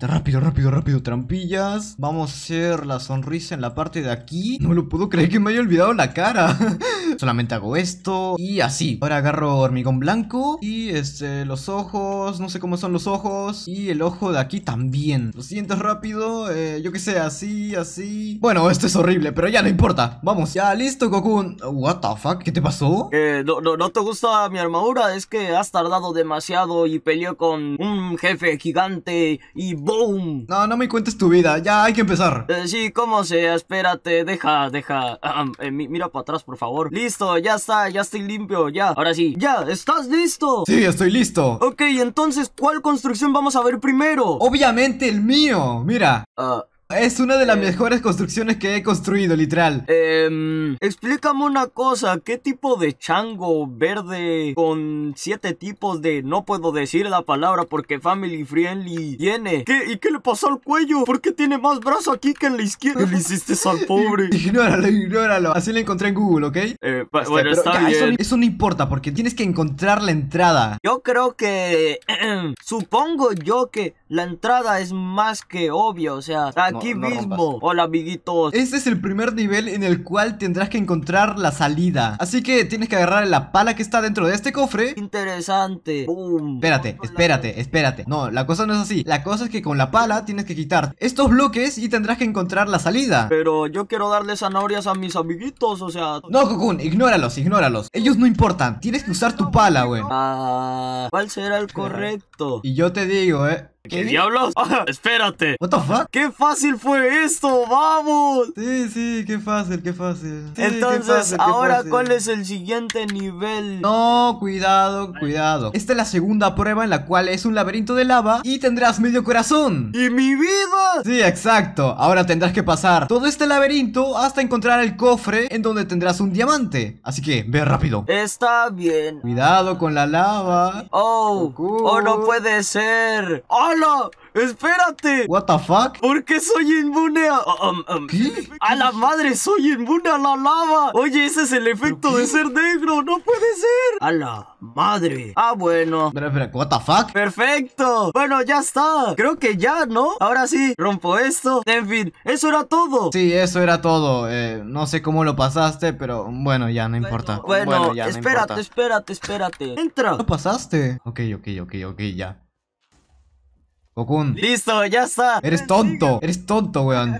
Speaker 2: Rápido, rápido, rápido, trampillas. Vamos a hacer la sonrisa en la parte de aquí. No lo puedo creer que me haya olvidado la cara. Solamente hago esto y así. Ahora agarro hormigón blanco y este, los ojos, no sé cómo son los ojos. Y el ojo de aquí también. Lo siento, rápido, eh, yo que sé, así, así. Bueno, esto es horrible, pero ya no importa. Vamos, ya listo, Goku. What the fuck, ¿qué te pasó?
Speaker 1: Eh, no, no, no te
Speaker 2: gusta mi armadura, es que has tardado demasiado
Speaker 1: y peleó con un jefe gigante y
Speaker 2: no, no me cuentes tu vida, ya hay que empezar.
Speaker 1: Eh, sí, como sea, espérate, deja, deja. Ah, ah, eh, mira para atrás, por favor. Listo, ya está, ya estoy limpio, ya. Ahora sí, ya, ¿estás listo? Sí, estoy listo. Ok,
Speaker 2: entonces, ¿cuál construcción vamos a ver primero? Obviamente el mío, mira. Ah, es una de las eh, mejores construcciones que he construido, literal. Eh, explícame una
Speaker 1: cosa, ¿qué tipo de chango verde con siete tipos de no puedo decir la palabra porque family friendly tiene? ¿Qué, ¿Y qué
Speaker 2: le pasó al cuello? ¿Por qué tiene más brazo aquí que en la izquierda? ¿Qué le hiciste al pobre? ignóralo, ignóralo. Así lo encontré en Google, ¿ok? Eh,
Speaker 1: este, bueno, está bien.
Speaker 2: Eso, no importa porque tienes que encontrar la entrada. Yo creo que...
Speaker 1: supongo yo que la entrada es más que obvio, o sea aquí mismo.
Speaker 2: Hola, amiguitos. Este es el primer nivel en el cual tendrás que encontrar la salida. Así que tienes que agarrar la pala que está dentro de este cofre. Interesante. Boom. Espérate, espérate, espérate. No, la cosa no es así. La cosa es que con la pala tienes que quitar estos bloques y tendrás que encontrar la salida. Pero yo quiero darle zanahorias a mis amiguitos, o sea... No, Cocoon, ignóralos, ignóralos. Ellos no importan. Tienes que usar tu pala, güey. Ah, ¿cuál será el correcto? Y yo te digo, eh... ¿Qué, diablos? Ah, espérate. What ¡Qué fácil fue esto! ¡Vamos! Sí, sí, qué fácil, qué fácil. Entonces, ahora, ¿cuál es el siguiente nivel? No, cuidado, cuidado. Esta es la segunda prueba en la cual es un laberinto de lava y tendrás medio corazón. ¡Y mi vida! Sí, exacto. Ahora tendrás que pasar todo este laberinto hasta encontrar el cofre en donde tendrás un diamante. Así que, ve rápido. Está bien. Cuidado con la lava. Oh, oh no puede ser. ¡Espérate! ¿What the fuck? ¿Por qué soy
Speaker 1: inmune a... la madre! ¡Soy inmune a la lava! Oye, ese es el efecto de ser negro. ¡No puede ser! ¡A la
Speaker 2: madre! Ah, bueno. Espera, ¿What the fuck? ¡Perfecto! Bueno, ya está. Creo que ya, ¿no? Ahora sí, rompo esto. En fin, eso era todo. Sí, eso era todo. Eh, no sé cómo lo pasaste, pero bueno, ya no importa. Bueno, ya espérate, no
Speaker 1: espérate, espérate. Entra.
Speaker 2: ¿Lo pasaste? Ok, ok, ok, ok, ya. Listo, ya está. Eres tonto. Eres tonto, weón.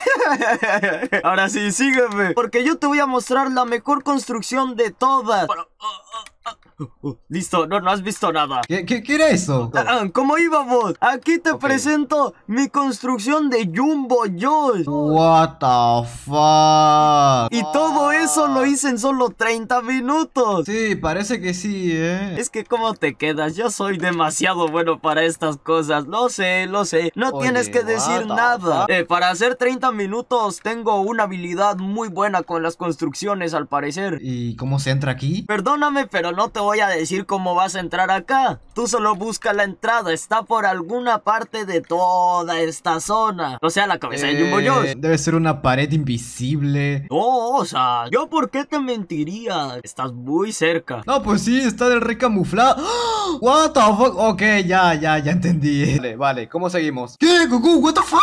Speaker 2: Ahora sí, sígueme. Porque yo te voy a mostrar la mejor construcción
Speaker 1: de todas. Oh, oh. Listo, no, no has visto nada. ¿Qué, qué, era eso? Ah, ah, ¿Cómo íbamos? Aquí te presento mi construcción de Jumbo Josh.
Speaker 2: What the fuck. Y todo eso lo ah. hice en solo 30 minutos. Sí, parece que sí, ¿eh?
Speaker 1: Es que cómo te quedas, yo soy demasiado bueno para estas cosas. Lo sé, lo sé. No tienes que decir nada. Eh, para hacer 30 minutos tengo una habilidad muy buena con las construcciones, al parecer. ¿Y cómo
Speaker 2: se entra aquí?
Speaker 1: Perdóname, pero no te voy a decir cómo vas a entrar acá. Tú solo busca la entrada, está por alguna parte de toda esta zona. O sea, la cabeza de Jumbo eh, Josh. Debe
Speaker 2: ser una pared invisible.
Speaker 1: No, o sea, ¿yo por qué te mentiría? Estás muy cerca.
Speaker 2: No, pues sí, está del rey camuflado. What the fuck? Ok, ya, ya, ya entendí. Vale, vale, ¿cómo seguimos? ¿Qué, Goku? What the fuck?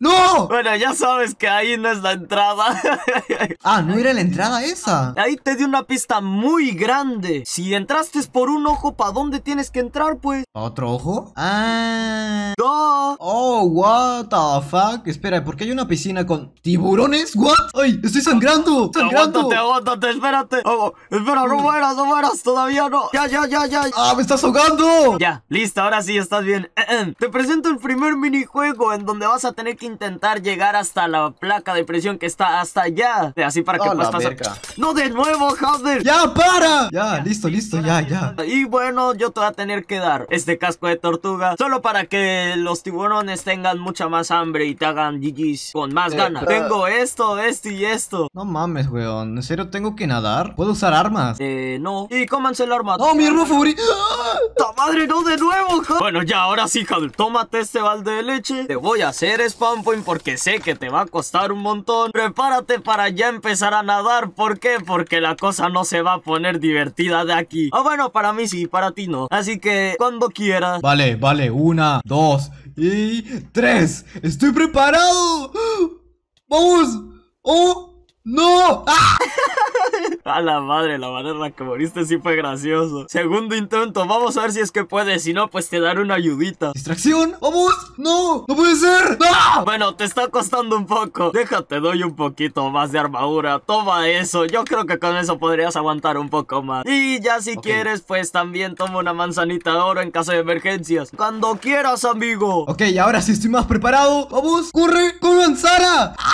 Speaker 2: ¡No! Bueno, ya sabes que ahí no es la entrada. ah, ¿no era la entrada esa? Ahí te dio
Speaker 1: una pista muy grande. Si entraste por un ojo, ¿para dónde tienes que entrar, pues?
Speaker 2: ¿Otro ojo? Ah. ¡No! Oh, what the fuck. Espera, ¿por qué hay una piscina con tiburones? ¿What? ¡Ay, estoy sangrando! ¡Sangrando! Aguántate, aguántate, espérate. Oh, espera, no mm. mueras, no mueras, todavía no. Ya, ya, ya, ya. ¡Ah, me estás ahogando! Ya,
Speaker 1: listo, ahora sí estás bien. Eh, eh. Te presento el primer minijuego en donde vas a tener que intentar llegar hasta la placa de presión que está hasta allá. Así para que ah, puedas
Speaker 2: ¡No, de nuevo, Jader! ¡Ya, para! Ya, listo, listo, ya, ya,
Speaker 1: Y bueno, yo te voy a tener que dar este casco de tortuga solo para que los tiburones tengan mucha más hambre y te hagan GG's con más eh, ganas. Tengo
Speaker 2: esto, esto y esto. No mames, weón. ¿En serio tengo que nadar? ¿Puedo usar armas? Eh, no. Y cómanse el arma. ¡Oh, mi arma ¡Ah! ¡Ta madre, no, de nuevo,
Speaker 1: Jader! Bueno, ya, ahora sí, Jader. Tómate este balde de leche. Te voy a hacer Spawn porque sé que te va a costar un montón, prepárate para ya empezar a nadar. ¿Por qué? Porque la cosa no se va a poner divertida de aquí. Ah, bueno, para mí sí, para ti no. Así que cuando quieras.
Speaker 2: Vale, vale, una, dos y tres. ¡Estoy preparado! ¡Vamos! ¡Oh! ¡No! ¡Ah! A la
Speaker 1: madre, la manera la que moriste sí fue gracioso. Segundo intento, vamos a ver si es que puedes. Si no, pues te daré una ayudita. ¡Distracción! ¡Vamos!
Speaker 2: ¡No! ¡No puede
Speaker 1: ser! ¡No! ¡Ah! Bueno, te está costando un poco. Déjate, doy un poquito más de armadura. Toma eso. Yo creo que con eso podrías aguantar un poco más. Y ya si quieres, pues también toma una manzanita de oro en caso de emergencias.
Speaker 2: Cuando quieras, amigo. Ok, ahora sí estoy más preparado. ¡Vamos! ¡Corre! ¡Con manzana! ¡Ah!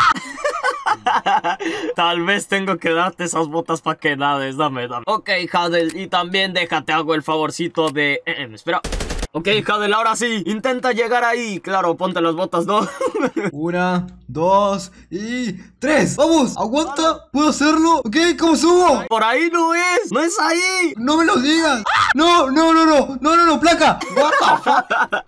Speaker 1: Tal vez tengo que darte esas botas para que nades. Dame, dame. Ok, Hadel. Y también déjate, hago el favorcito de... Eh, eh, espera. Ok, Hadel, ahora sí. Intenta llegar ahí. Claro, ponte las botas, ¿no? Una,
Speaker 2: dos y tres. Vamos, aguanta, puedo hacerlo. Ok, ¿cómo subo? Por ahí no es, no es ahí. No me lo digas. No, no, no, no, no, no, no, placa.
Speaker 1: What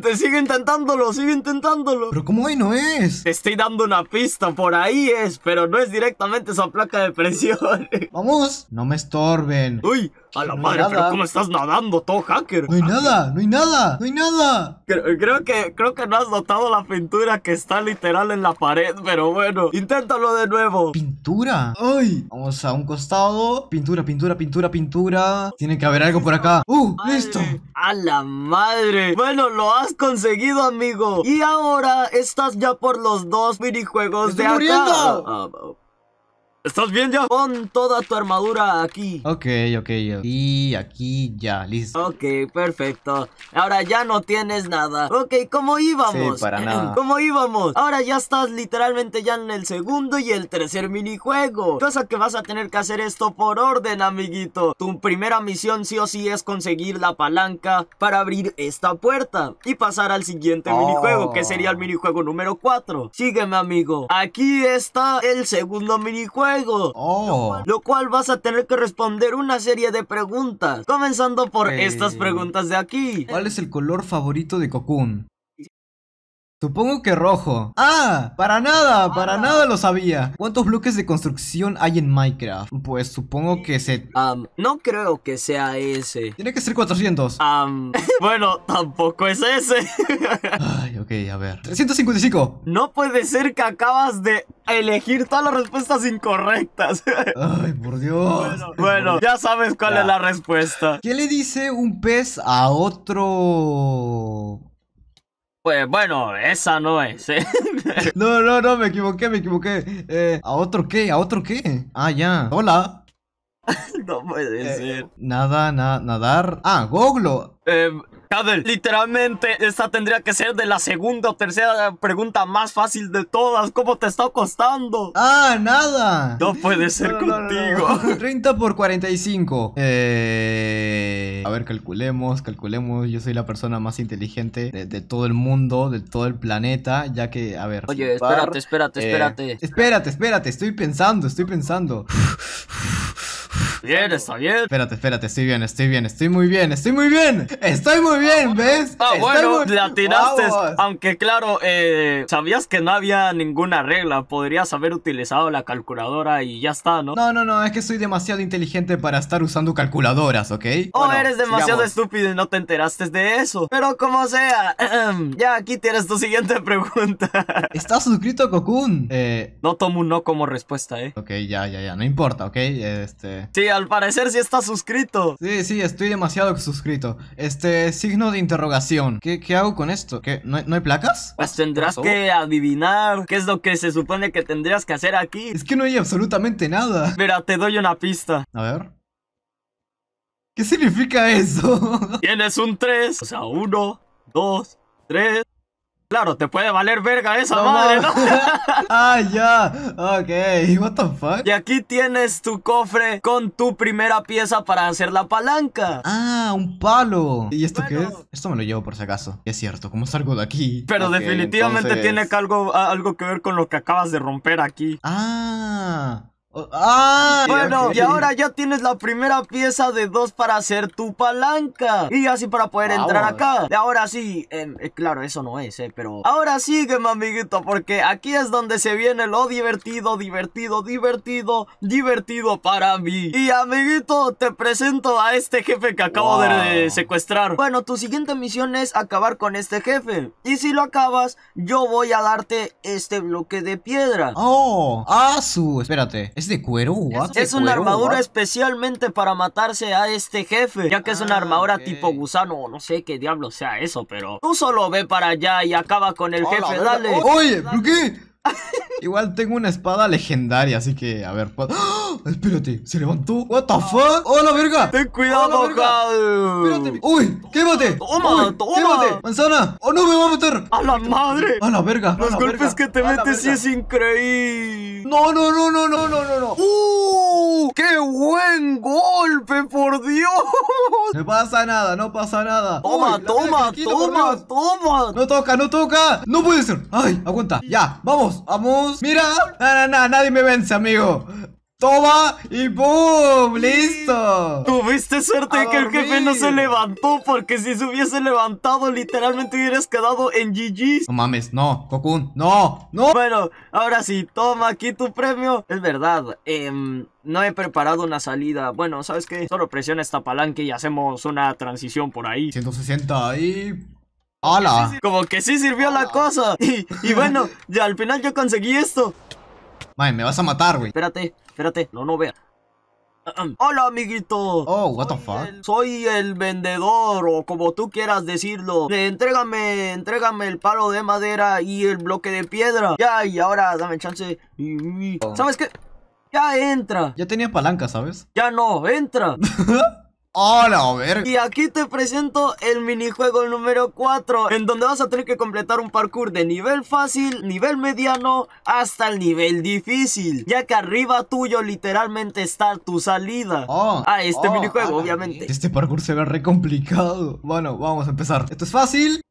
Speaker 1: sigue intentándolo, sigue intentándolo. Pero ¿cómo ahí no es? Te estoy dando una pista, por ahí es, pero no es directamente esa placa de presión.
Speaker 2: Vamos, no me estorben. Uy, a la madre, pero ¿cómo estás nadando, todo hacker? No hay nada, no hay nada, no hay nada. Creo, creo que, creo que no has notado la pintura que está literal en la
Speaker 1: pared, pero bueno. Inténtalo de nuevo.
Speaker 2: Pintura. Ay. Vamos a un costado. Pintura, pintura, pintura, pintura. Tiene que haber algo por acá. ¡Uh! ¡Listo!
Speaker 1: ¡A la madre! Bueno, lo has conseguido, amigo. Y ahora estás ya por los dos minijuegos de acá. Ah, ah, ah. ¿Estás bien ya? Pon toda tu armadura aquí. Ok, ok, y aquí ya, listo. Ok, perfecto. Ahora ya no tienes nada. Ok, ¿cómo íbamos? Sí, para nada. ¿Cómo íbamos? Ahora ya estás literalmente ya en el segundo y el tercer minijuego. Cosa que vas a tener que hacer esto por orden, amiguito. Tu primera misión sí o sí es conseguir la palanca para abrir esta puerta y pasar al siguiente oh. minijuego, que sería el minijuego número 4. Sígueme, amigo. Aquí está el segundo minijuego Oh. Lo cual vas a tener que responder una serie de preguntas. Comenzando por estas preguntas
Speaker 2: de aquí. ¿Cuál es el color favorito de Cocoon? Supongo que rojo. ¡Ah! Para nada, para ah. nada lo sabía. ¿Cuántos bloques de construcción hay en Minecraft? Pues supongo que se... no creo que sea ese. Tiene que ser 400. bueno,
Speaker 1: tampoco es ese.
Speaker 2: Ay, ok, a ver.
Speaker 1: 355. No puede ser que acabas de elegir todas las respuestas incorrectas. Ay,
Speaker 2: por Dios. Bueno, ya sabes cuál es la respuesta. ¿Qué le dice un pez a otro
Speaker 1: pues bueno, esa no es. ¿eh?
Speaker 2: no, no, no, me equivoqué, me equivoqué. Eh, ¿A otro qué? ¿A otro qué? Ah, ya. Hola.
Speaker 1: no puede eh, ser.
Speaker 2: Nada, nada, nadar. Ah, Goglo.
Speaker 1: Eh, Cabel, literalmente esta tendría que ser de la segunda o tercera pregunta más fácil de todas. ¿Cómo te está costando? Ah, nada. No puede ser contigo.
Speaker 2: 30 por 45. Eh... A ver, calculemos, calculemos. Yo soy la persona más inteligente de, todo el mundo, de todo el planeta, ya que, a ver. Oye, espérate, espérate, eh, espérate. espérate, espérate, estoy pensando, estoy pensando. Bien, está bien. Espérate, espérate, estoy bien, estoy bien, estoy muy bien, estoy muy bien. Estoy muy bien, ah, ¿ves? Ah, bueno, la tiraste. Aunque claro, eh, sabías que no había
Speaker 1: ninguna regla. Podrías haber utilizado la calculadora y ya está, ¿no? No,
Speaker 2: no, no, es que soy demasiado inteligente para estar usando calculadoras, ¿ok? Oh, eres demasiado
Speaker 1: estúpido y no te enteraste de eso. Pero como sea, ya aquí tienes tu siguiente pregunta.
Speaker 2: ¿Estás suscrito Cocoon? Eh... No tomo un no como respuesta, ¿eh? Ok, ya, ya, ya, no importa, ¿ok? Este... Sí, al parecer sí estás suscrito. Sí, sí, estoy demasiado suscrito. Este, signo de interrogación. ¿Qué, hago con esto? ¿Qué, no, hay placas? Pues tendrás que adivinar qué es lo
Speaker 1: que se supone que tendrías que hacer aquí. Es que no hay absolutamente nada. Pero te doy una pista. A ver.
Speaker 2: ¿Qué significa eso?
Speaker 1: Tienes un 3, o sea, 1, 2, 3, Claro, te puede valer verga esa madre, ¿no?
Speaker 2: ah, ya. Ok, what the fuck.
Speaker 1: Y aquí tienes tu cofre con tu primera pieza para hacer la palanca.
Speaker 2: Ah, un palo. ¿Y esto qué es? Esto me lo llevo por si acaso. Es cierto, ¿cómo salgo de aquí? Pero definitivamente tiene
Speaker 1: algo, algo que ver con lo que acabas de romper aquí. Ah.
Speaker 2: Ah, bueno, y ahora ya
Speaker 1: tienes la primera pieza de dos para hacer tu palanca. Y así para poder entrar acá. Ahora sí, eh, claro, eso no es, eh, pero... Ahora sígueme, amiguito, porque aquí es donde se viene lo divertido, divertido, divertido, divertido para mí. Y, amiguito, te presento a este jefe que acabo de secuestrar. Bueno, tu siguiente misión es acabar con este jefe. Y si lo acabas, yo voy a darte este bloque
Speaker 2: de piedra. Oh, Asu, ah, espérate de cuero? Es, una armadura
Speaker 1: especialmente para matarse a este jefe, ya que es una ah, armadura tipo gusano, no sé qué diablo sea eso, pero tú solo ve para allá y acaba con el jefe, dale. Oye,
Speaker 2: ¿por qué? Igual tengo una espada legendaria, así que a ver, ¡Ah! espérate, se levantó. What the fuck? ¡Oh la verga! Ten oh, cuidado, cabrón! Espérate. Uy, quémate. Toma, toma. Quémate. Manzana. Oh no, me va a matar A la madre. A la verga. Los golpes que te metes sí es increíble. No, no, no, no, no, no, no, no. ¡Uh! ¡Qué buen golpe, por Dios! No pasa nada, no pasa nada. Toma, toma, toma, toma. No toca, no toca. No puede ser. Ay, aguanta. Ya, vamos vamos, Mira, nada, nada, nadie me vence, amigo. Toma y ¡boom! ¡Listo! Tuviste suerte que el jefe no se levantó Porque si se hubiese
Speaker 1: levantado Literalmente hubieras quedado en GG's
Speaker 2: No mames, no, Kokun, no,
Speaker 1: no Bueno, ahora sí, toma aquí tu premio Es verdad, eh, no he preparado una salida Bueno, ¿sabes qué? Solo presiona esta palanca y hacemos una transición por ahí 160 y... Hola, como que sí sirvió la cosa. Y, bueno, ya al final yo conseguí esto.
Speaker 2: Mae, me vas a matar, güey.
Speaker 1: Espérate, espérate. No, no vea. Hola, amiguito. Oh, what the fuck. soy el vendedor, o como tú quieras decirlo. Eh, entrégame, entrégame el palo de madera y el bloque de piedra. Ya, y ahora dame chance. Oh. ¿Sabes qué? Ya entra. Ya
Speaker 2: tenía palanca, ¿sabes?
Speaker 1: Ya no, entra.
Speaker 2: Hola, a ver.
Speaker 1: Y aquí te presento el minijuego número 4, en donde vas a tener que completar un parkour de nivel fácil, nivel mediano, hasta el nivel difícil. Ya que arriba tuyo literalmente está tu salida. Oh, a este ah, minijuego, ah, obviamente.
Speaker 2: Este parkour se ve re complicado. Bueno, vamos a empezar. Esto es fácil.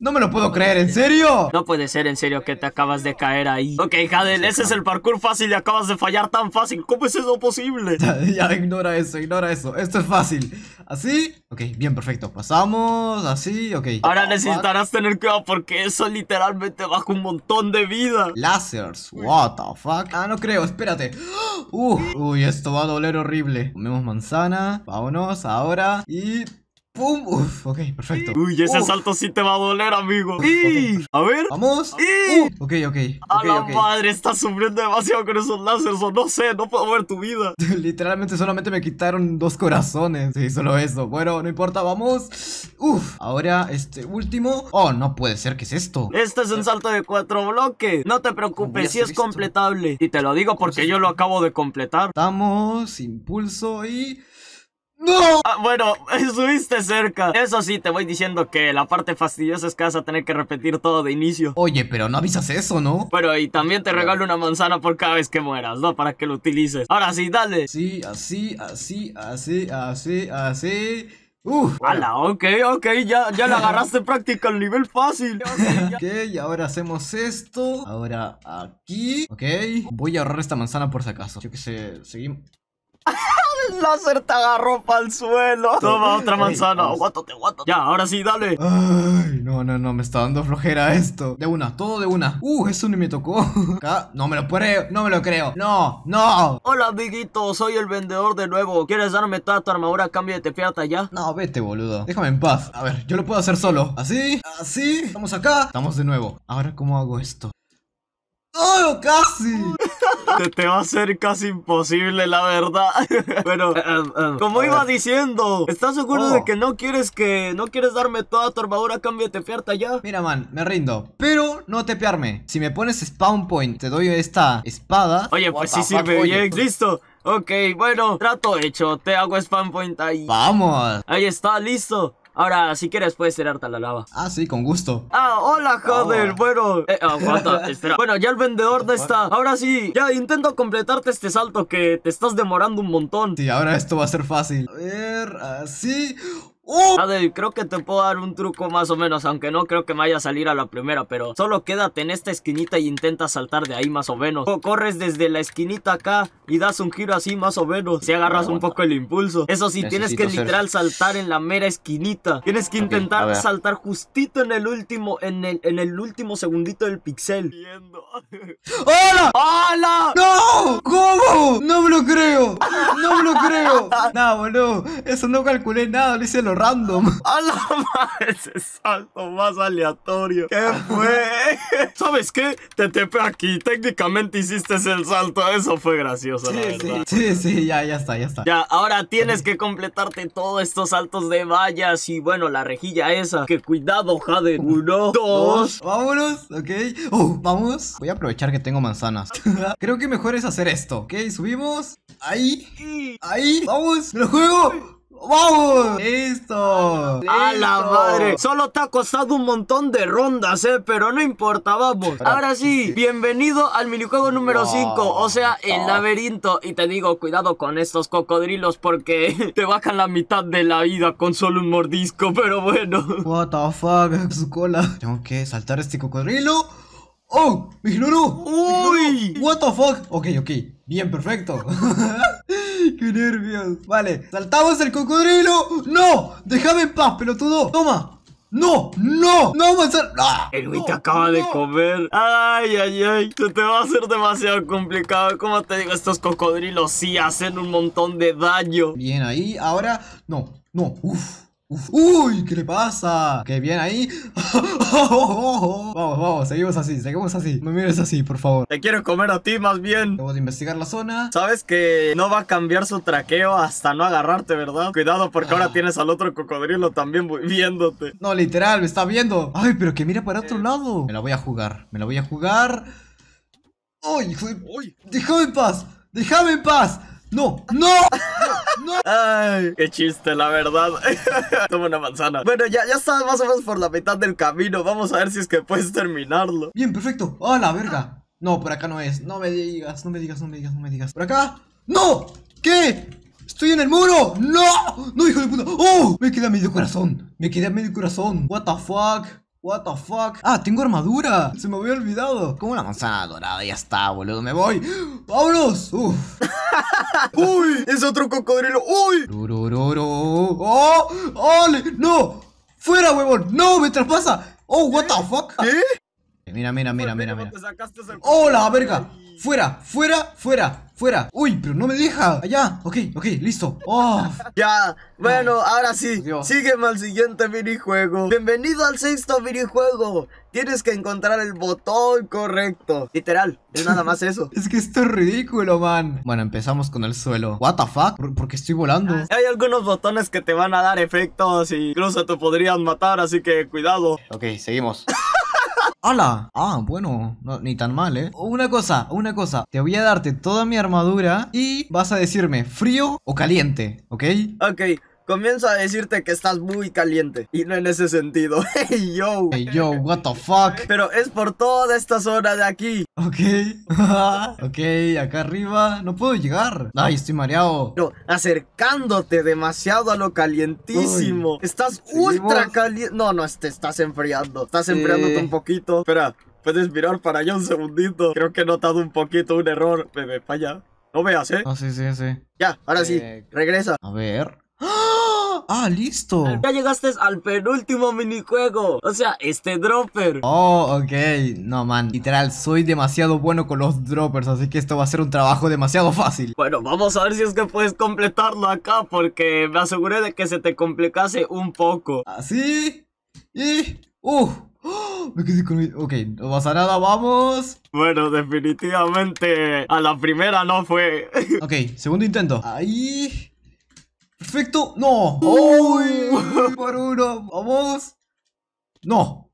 Speaker 2: No me lo puedo creer, ¿en serio?
Speaker 1: No puede ser en serio que te acabas de caer ahí.
Speaker 2: Ok, Jaden, ese
Speaker 1: es el parkour fácil y acabas de fallar tan fácil. ¿Cómo es eso posible? ya,
Speaker 2: ignora eso, ignora eso. Esto es fácil. Así. Ok, bien, perfecto. Pasamos, así, ok.
Speaker 1: Ahora necesitarás tener cuidado porque eso literalmente baja un montón de vida.
Speaker 2: Lásers, what the fuck. Ah, no creo, espérate. Uh, uy, esto va a doler horrible. Comemos manzana, vámonos ahora. Y ¡Pum! Uf, ok, perfecto. Uy, ese
Speaker 1: salto sí te va a doler, amigo.
Speaker 2: Okay. A ver. Vamos. Y... Uh. Ok, ok. A la madre, estás sufriendo demasiado con esos láseres. O no sé, no puedo ver tu vida. Literalmente solamente me quitaron dos corazones. Sí, solo eso. Bueno, no importa, vamos. Uf, ahora este último. Oh, no puede ser, que es esto? Este es un salto de cuatro bloques. No te preocupes,
Speaker 1: sí es completable. Y te lo digo porque yo lo acabo de completar. Estamos, impulso y... ¡No! Ah, bueno, estuviste cerca. Eso sí, te voy diciendo que la parte fastidiosa es que vas a tener que repetir todo de inicio. Oye, pero no avisas eso, ¿no? Bueno, y también te regalo una manzana por cada vez que mueras, ¿no? Para que lo utilices. Ahora sí, dale. Sí, así,
Speaker 2: así, así, así, así. Uf, Ala, ok, ok, ya, ya agarraste práctica al nivel fácil. Okay, ok, ahora hacemos esto. Ahora aquí. Ok. Voy a ahorrar esta manzana por si acaso. Yo que sé, seguimos.
Speaker 1: El láser te agarró pa'l suelo. Toma otra manzana.
Speaker 2: aguántate, aguántate. Ya, ahora sí, dale. Ay, no, no, no. Me está dando flojera esto. De una, todo de una. Uh, eso ni me tocó. no me lo creo. No me lo creo. No, no.
Speaker 1: Hola, amiguito. Soy el vendedor de nuevo.
Speaker 2: ¿Quieres darme toda tu armadura a cambio de fiata ya? No, vete, boludo. Déjame en paz. A ver, yo lo puedo hacer solo. Así, así. Estamos acá. Estamos de nuevo. Ahora, ¿cómo hago esto? ¡Oh, casi! te, va a ser casi imposible, la verdad. pero
Speaker 1: eh, eh, eh, como iba
Speaker 2: diciendo, ¿estás seguro de oh. que no quieres que no quieres darme toda tu armadura a cambio de allá? Mira, man, me rindo. Pero no tepearme. Si me pones spawn point, te doy esta espada. Oye, pues sí sirve bien.
Speaker 1: Listo. Ok, bueno, trato hecho. Te hago spawn point ahí. Vamos. Ahí está, listo. Ahora, si quieres, puedes a la lava. Ah,
Speaker 2: sí, con gusto. Ah, hola, joder. Oh.
Speaker 1: Bueno, eh, oh, espera. Bueno, ya el vendedor no está. Ahora sí, ya intento completarte este salto que te estás demorando un montón. Sí, ahora
Speaker 2: esto va a ser fácil. A
Speaker 1: ver, así. ¡Uh! Adel, creo que te puedo dar un truco más o menos, aunque no creo que me vaya a salir a la primera, pero solo quédate en esta esquinita y intenta saltar de ahí más o menos. O corres desde la esquinita acá y das un giro así más o menos, si agarras ah, un poco el impulso. Eso sí, tienes que literal saltar en la mera esquinita. Tienes que intentar saltar justito en el último, en el, en el último segundito del pixel.
Speaker 2: ¡Hola! ¡Hola! ¡No! ¿Cómo? No me lo creo. No me lo creo. no, boludo. Eso no calculé nada, lo hice lo random. A la ese salto más aleatorio. ¿Qué
Speaker 1: fue? ¿Sabes qué? Te tepe aquí. Técnicamente hiciste el salto. Eso fue gracioso, sí, Sí, sí, ya, ya está, ya está. Ya, ahora tienes que completarte todos estos saltos de vallas y bueno, la rejilla esa. Que
Speaker 2: cuidado, Jade. Uno, dos. Vámonos, ok. Uh, vamos. Voy a aprovechar que tengo manzanas. Creo que mejor es hacer esto, ok. Subimos. Ahí. Ahí. Vamos. Me lo juego. ¡Wow! ¡Listo! ¡A la madre! Solo
Speaker 1: te ha costado un montón de rondas, ¿eh? Pero no importa, vamos. Ahora sí, bienvenido al minijuego número 5, o sea, el laberinto. Y te digo, cuidado con estos cocodrilos porque te bajan la mitad de la vida con solo un mordisco, pero bueno.
Speaker 2: What the fuck, su cola. Tengo que saltar este cocodrilo. ¡Oh! ¡Vigiloro! ¡Uy! ¡What the fuck! Ok, ok. Bien, perfecto. ¡Qué nervios! Vale, saltamos el cocodrilo. ¡No! ¡Déjame en paz, pelotudo! ¡Toma! ¡No! ¡No! ¡No vamos a ¡Ah! El güey
Speaker 1: te acaba de comer. ¡Ay, ay, ay! Se te va a hacer demasiado complicado. Como te digo, estos cocodrilos sí hacen un montón de daño.
Speaker 2: Bien, ahí. Ahora... No, no. Uf. ¡Uy! ¿Qué le pasa? ¡Qué bien ahí! vamos, vamos, seguimos así, seguimos así. No mires así, por favor.
Speaker 1: Te quiero comer a ti más bien. Vamos a investigar la zona. Sabes que no va a cambiar su traqueo hasta no agarrarte, ¿verdad? Cuidado porque ahora ah. tienes al otro cocodrilo también viéndote.
Speaker 2: No, literal, me está viendo. Ay, pero que mira para otro lado. Me la voy a jugar, me la voy a jugar. ¡Uy! ¡Uy! ¡Déjame en paz! ¡Déjame en paz! ¡No! ¡No!
Speaker 1: Ay, qué chiste, la verdad. Toma una manzana.
Speaker 2: Bueno, ya, ya está más o menos por la mitad del camino. Vamos a ver si es que puedes terminarlo. Bien, perfecto. ¡A la verga! No, por acá no es. No me digas, no me digas, no me digas, no me digas. ¿Por acá? ¡No! ¿Qué? ¡Estoy en el muro! ¡No! ¡No, hijo de puta! ¡Oh! Me quedé a medio corazón. Me quedé a medio corazón. What the fuck? What the fuck? Ah, tengo armadura. Se me había olvidado. Como la manzana dorada, ya está, boludo. Me voy. ¡Vámonos! Uf. ¡Uy! Es otro cocodrilo. ¡Uy! ¡Oh! ¡Ole! ¡No! ¡Fuera, huevón! ¡No! ¡Me traspasa! ¡Oh, what the fuck! ¿Qué? Mira, mira, mira, mira, mira. Hola, verga! Fuera, fuera, fuera, fuera. Uy, pero no me deja. Allá. Ok, ok, listo. Oh. Ya. Bueno, ahora sí. Sígueme al siguiente minijuego. Bienvenido
Speaker 1: al sexto minijuego. Tienes que encontrar el botón correcto. Literal,
Speaker 2: es nada más eso. es que esto es ridículo, man. Bueno, empezamos con el suelo. What the fuck? ¿Por, porque estoy volando. hay
Speaker 1: algunos botones que te van a dar efectos y incluso te podrían matar, así que
Speaker 2: cuidado. Ok, seguimos. ¡Hala! Ah, bueno, no, ni tan mal, ¿eh? Una cosa, una cosa. Te voy a darte toda mi armadura y vas a decirme frío o caliente, ¿ok? Ok, Comienzo a decirte que estás muy caliente. Y no en ese sentido. Hey yo. Hey yo, what the fuck. Pero es por toda esta zona de aquí. Ok. ok, acá arriba. No puedo llegar. Ay, estoy mareado. No, acercándote demasiado a lo calientísimo. Estás ultra caliente. No, no, te este,
Speaker 1: estás enfriando. Estás enfriándote un poquito. Espera, puedes mirar para allá un segundito. Creo que he notado un poquito un error. Bebé, para allá. No veas, ¿eh?
Speaker 2: Ah, sí, sí, sí.
Speaker 1: Ya, ahora sí. Eh, Regresa. A ver. ¡Ah!
Speaker 2: ah, listo.
Speaker 1: Ya llegaste al penúltimo minijuego. O sea, este dropper.
Speaker 2: Oh, ok. No, man. Literal, soy demasiado bueno con los droppers, así que esto va a ser un trabajo demasiado fácil.
Speaker 1: Bueno, vamos a ver si es que puedes completarlo acá, porque me aseguré de que se te complicase un poco. Así. ¿Ah,
Speaker 2: y... ¡Uh! ¡Ah! me quedé con... Ok, no pasa nada, vamos. Bueno, definitivamente a la primera no fue. ok, segundo intento. Ahí... Perfecto. No. Uh. ¡Uy! Por uno. Vamos. No.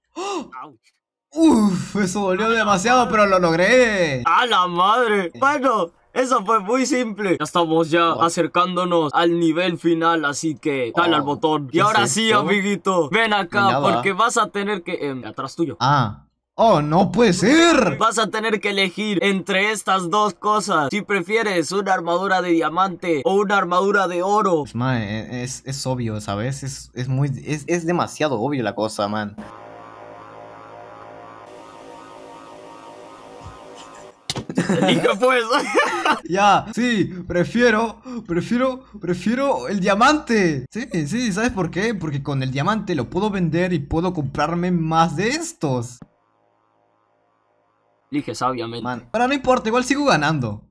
Speaker 2: Uf, eso volvió demasiado, pero lo logré.
Speaker 1: ¡A la madre! Eh. Bueno, eso fue muy simple. Ya estamos ya acercándonos al nivel final, así que dale oh, al botón. Y ahora sí, amiguito, ven acá porque vas a tener que... Em, atrás tuyo.
Speaker 2: Ah. Oh, no puede ser.
Speaker 1: Vas a tener que elegir entre estas dos cosas. Si prefieres una armadura de diamante o una armadura de
Speaker 2: oro. Pues, e, es, obvio, ¿sabes? Es, es muy, es, demasiado obvio la cosa, man. fue pues. ya, sí, prefiero, prefiero, prefiero el diamante. Sí, sí, ¿sabes por qué? Porque con el diamante lo puedo vender y puedo comprarme más de estos. Dije sabiamente. Man. no importa, igual sigo ganando.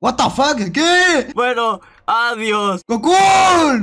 Speaker 2: What the fuck? ¿Qué? Bueno, adiós. ¡Cocoon!